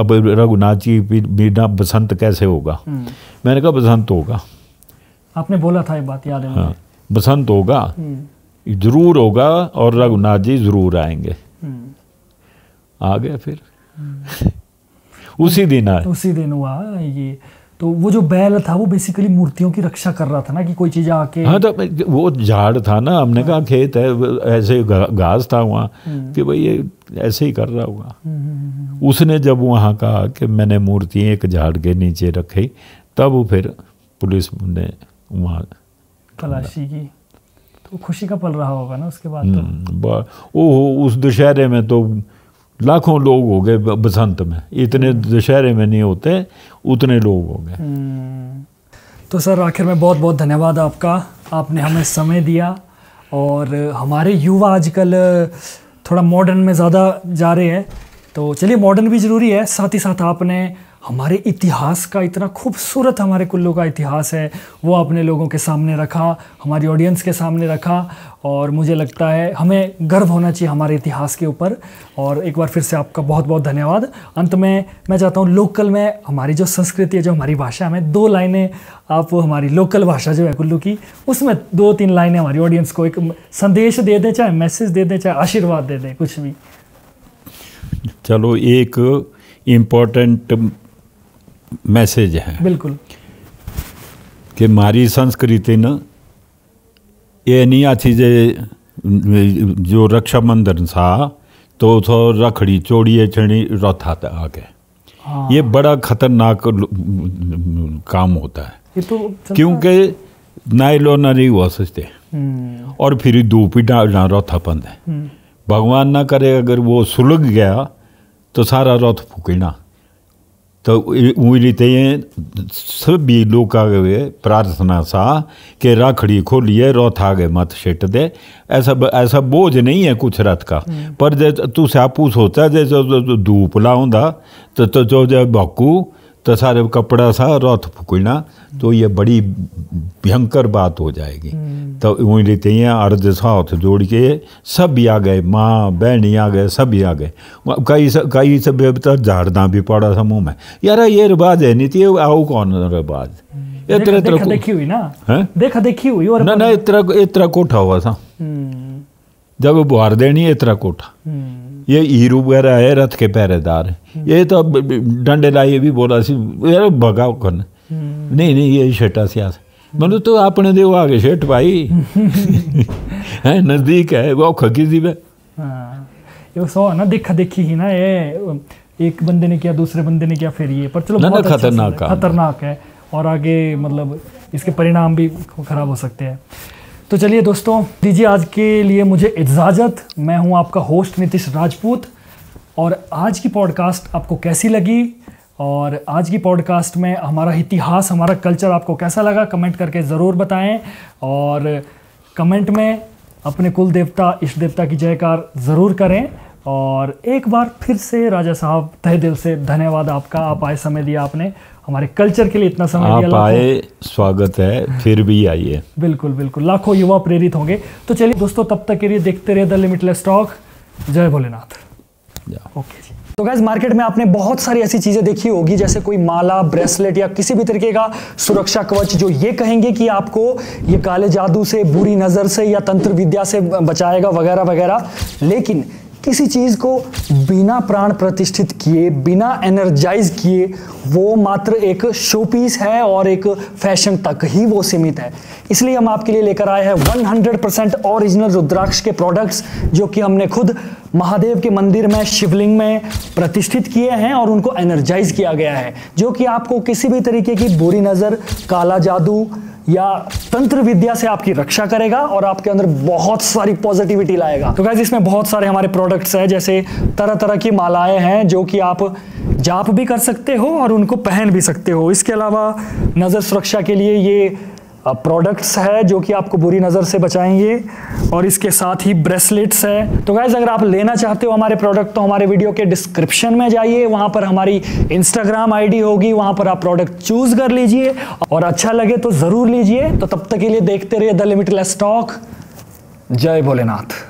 [SPEAKER 1] अब रघुनाथ जी बीना बसंत कैसे होगा हम्म। मैंने कहा बसंत होगा
[SPEAKER 2] आपने बोला था ये बात याद है हाँ
[SPEAKER 1] बसंत होगा हम्म। ज़रूर होगा और रघुनाथ जी ज़रूर आएंगे हम्म। आ गया फिर उसी दिन आए
[SPEAKER 2] उसी दिन हुआ ये तो वो जो बैल था वो बेसिकली मूर्तियों की रक्षा कर रहा था ना कि कोई चीज़ आके हाँ तो
[SPEAKER 1] वो झाड़ था ना हमने कहा हाँ। खेत है ऐसे घास था वहाँ हम्म। कि भाई ये ऐसे ही कर रहा हुआ हम्म, हम्म, उसने जब वहाँ कहा कि मैंने मूर्ति एक झाड़ के नीचे रखी तब फिर पुलिस ने वहाँ
[SPEAKER 2] तलाशी की तो खुशी का पल रहा होगा ना उसके बाद
[SPEAKER 1] तो उस दशहरे में तो लाखों लोग हो गए बसंत में इतने दशहरे में नहीं होते उतने लोग हो गए हम्म।
[SPEAKER 2] तो सर आखिर में बहुत बहुत धन्यवाद आपका आपने हमें समय दिया और हमारे युवा आजकल थोड़ा मॉडर्न में ज़्यादा जा रहे हैं तो चलिए मॉडर्न भी ज़रूरी है साथ ही साथ आपने हमारे इतिहास का इतना खूबसूरत हमारे कुल्लू का इतिहास है वो अपने लोगों के सामने रखा हमारी ऑडियंस के सामने रखा और मुझे लगता है हमें गर्व होना चाहिए हमारे इतिहास के ऊपर और एक बार फिर से आपका बहुत बहुत धन्यवाद अंत में मैं चाहता हूँ लोकल में हमारी जो संस्कृति है जो हमारी भाषा हमें दो लाइनें आप हमारी लोकल भाषा जो है कुल्लू की उसमें दो तीन लाइनें हमारी ऑडियंस को एक संदेश दे दें चाहे मैसेज दे दें चाहे आशीर्वाद दे दें कुछ भी
[SPEAKER 1] चलो एक इम्पोर्टेंट मैसेज है कि मारी संस्कृति न ये नहीं आती जे जो रक्षा रक्षाबंधन था तो तो रखड़ी चोड़िए चढ़ी रथा आगे हाँ। ये बड़ा खतरनाक काम होता है तो क्योंकि नाइलो नहीं हुआ सोचते हम्म। और फिर धूप ही डालना रोथा पंद है हम्म। भगवान ना करे अगर वो सुलग गया तो सारा रथ फूकना तो उरी रीते सभी लोग प्रार्थना सा के राखड़ी खोलिए आ गए मत छिट दे ऐसा ऐसा बोझ नहीं है कुछ रथ का हम्म। पर जे तू आपू सोचा जे जो धूप लाऊंगा तो तो जो तो जो बाकू तथा तो जब कपड़ा था रथ फुकना तो ये बड़ी भयंकर बात हो जाएगी हम्म। तो वही लेते हैं अर्ध साथ जोड़ के सब भी आ गए माँ बहन आ गए सब भी आ गए कई सब कई सब तो झाड़ना भी पड़ा था मुँह में यार ये रिवाज है नहीं थी आओ कौन रिवाज इतना देखी हुई ना है?
[SPEAKER 2] देखा देखी हुई और ना ना
[SPEAKER 1] इतना इतना कोठा हुआ था हम्म। जब बुहार देनी इतना कोठा हम्म। ये हीरू वगैरह है रथ के पहरेदार ये तो डंडे लाइए भी बोला सी यार भगाओ कर नहीं नहीं ये शेटा सियास मैंने तो अपने दे आगे शेठ भाई है नज़दीक है वो खगी दी वे
[SPEAKER 2] ये सो ना देखा देखी ही ना ये एक बंदे ने किया दूसरे बंदे ने किया फिर ये पर चलो ना, ना खतरनाक खतरनाक है और आगे मतलब इसके परिणाम भी खराब हो सकते हैं तो चलिए दोस्तों दीजिए आज के लिए मुझे इजाज़त मैं हूँ आपका होस्ट नीतीश राजपूत और आज की पॉडकास्ट आपको कैसी लगी और आज की पॉडकास्ट में हमारा इतिहास हमारा कल्चर आपको कैसा लगा कमेंट करके ज़रूर बताएं और कमेंट में अपने कुल देवता इष्ट देवता की जयकार ज़रूर करें और एक बार फिर से राजा साहब तहे दिल से धन्यवाद आपका आप आए समय दिया आपने हमारे कल्चर के लिए इतना समय आप आए
[SPEAKER 1] स्वागत है फिर भी आइए
[SPEAKER 2] बिल्कुल बिल्कुल लाखों युवा प्रेरित होंगे तो चलिए दोस्तों तब तक के लिए देखते रहे द लिमिटलेस टॉक जय भोलेनाथ ओके तो गैस मार्केट में आपने बहुत सारी ऐसी चीज़ें देखी होगी जैसे कोई माला ब्रेसलेट या किसी भी तरीके का सुरक्षा कवच जो ये कहेंगे कि आपको ये काले जादू से बुरी नज़र से या तंत्र विद्या से बचाएगा वगैरह वगैरह लेकिन किसी चीज़ को बिना प्राण प्रतिष्ठित किए बिना एनर्जाइज किए वो मात्र एक शो पीस है और एक फैशन तक ही वो सीमित है इसलिए हम आपके लिए लेकर आए हैं 100% ओरिजिनल रुद्राक्ष के प्रोडक्ट्स जो कि हमने खुद महादेव के मंदिर में शिवलिंग में प्रतिष्ठित किए हैं और उनको एनर्जाइज किया गया है जो कि आपको किसी भी तरीके की बुरी नज़र काला जादू या तंत्र विद्या से आपकी रक्षा करेगा और आपके अंदर बहुत सारी पॉजिटिविटी लाएगा तो गाइज इसमें बहुत सारे हमारे प्रोडक्ट्स हैं जैसे तरह तरह की मालाएं हैं जो कि आप जाप भी कर सकते हो और उनको पहन भी सकते हो इसके अलावा नज़र सुरक्षा के लिए ये प्रोडक्ट्स है जो कि आपको बुरी नज़र से बचाएंगे और इसके साथ ही ब्रेसलेट्स है तो गैज़ अगर आप लेना चाहते हो हमारे प्रोडक्ट तो हमारे वीडियो के डिस्क्रिप्शन में जाइए वहाँ पर हमारी इंस्टाग्राम आईडी होगी वहाँ पर आप प्रोडक्ट चूज़ कर लीजिए और अच्छा लगे तो ज़रूर लीजिए तो तब तक के लिए देखते रहिए द लिमिटलेस स्टॉक जय भोलेनाथ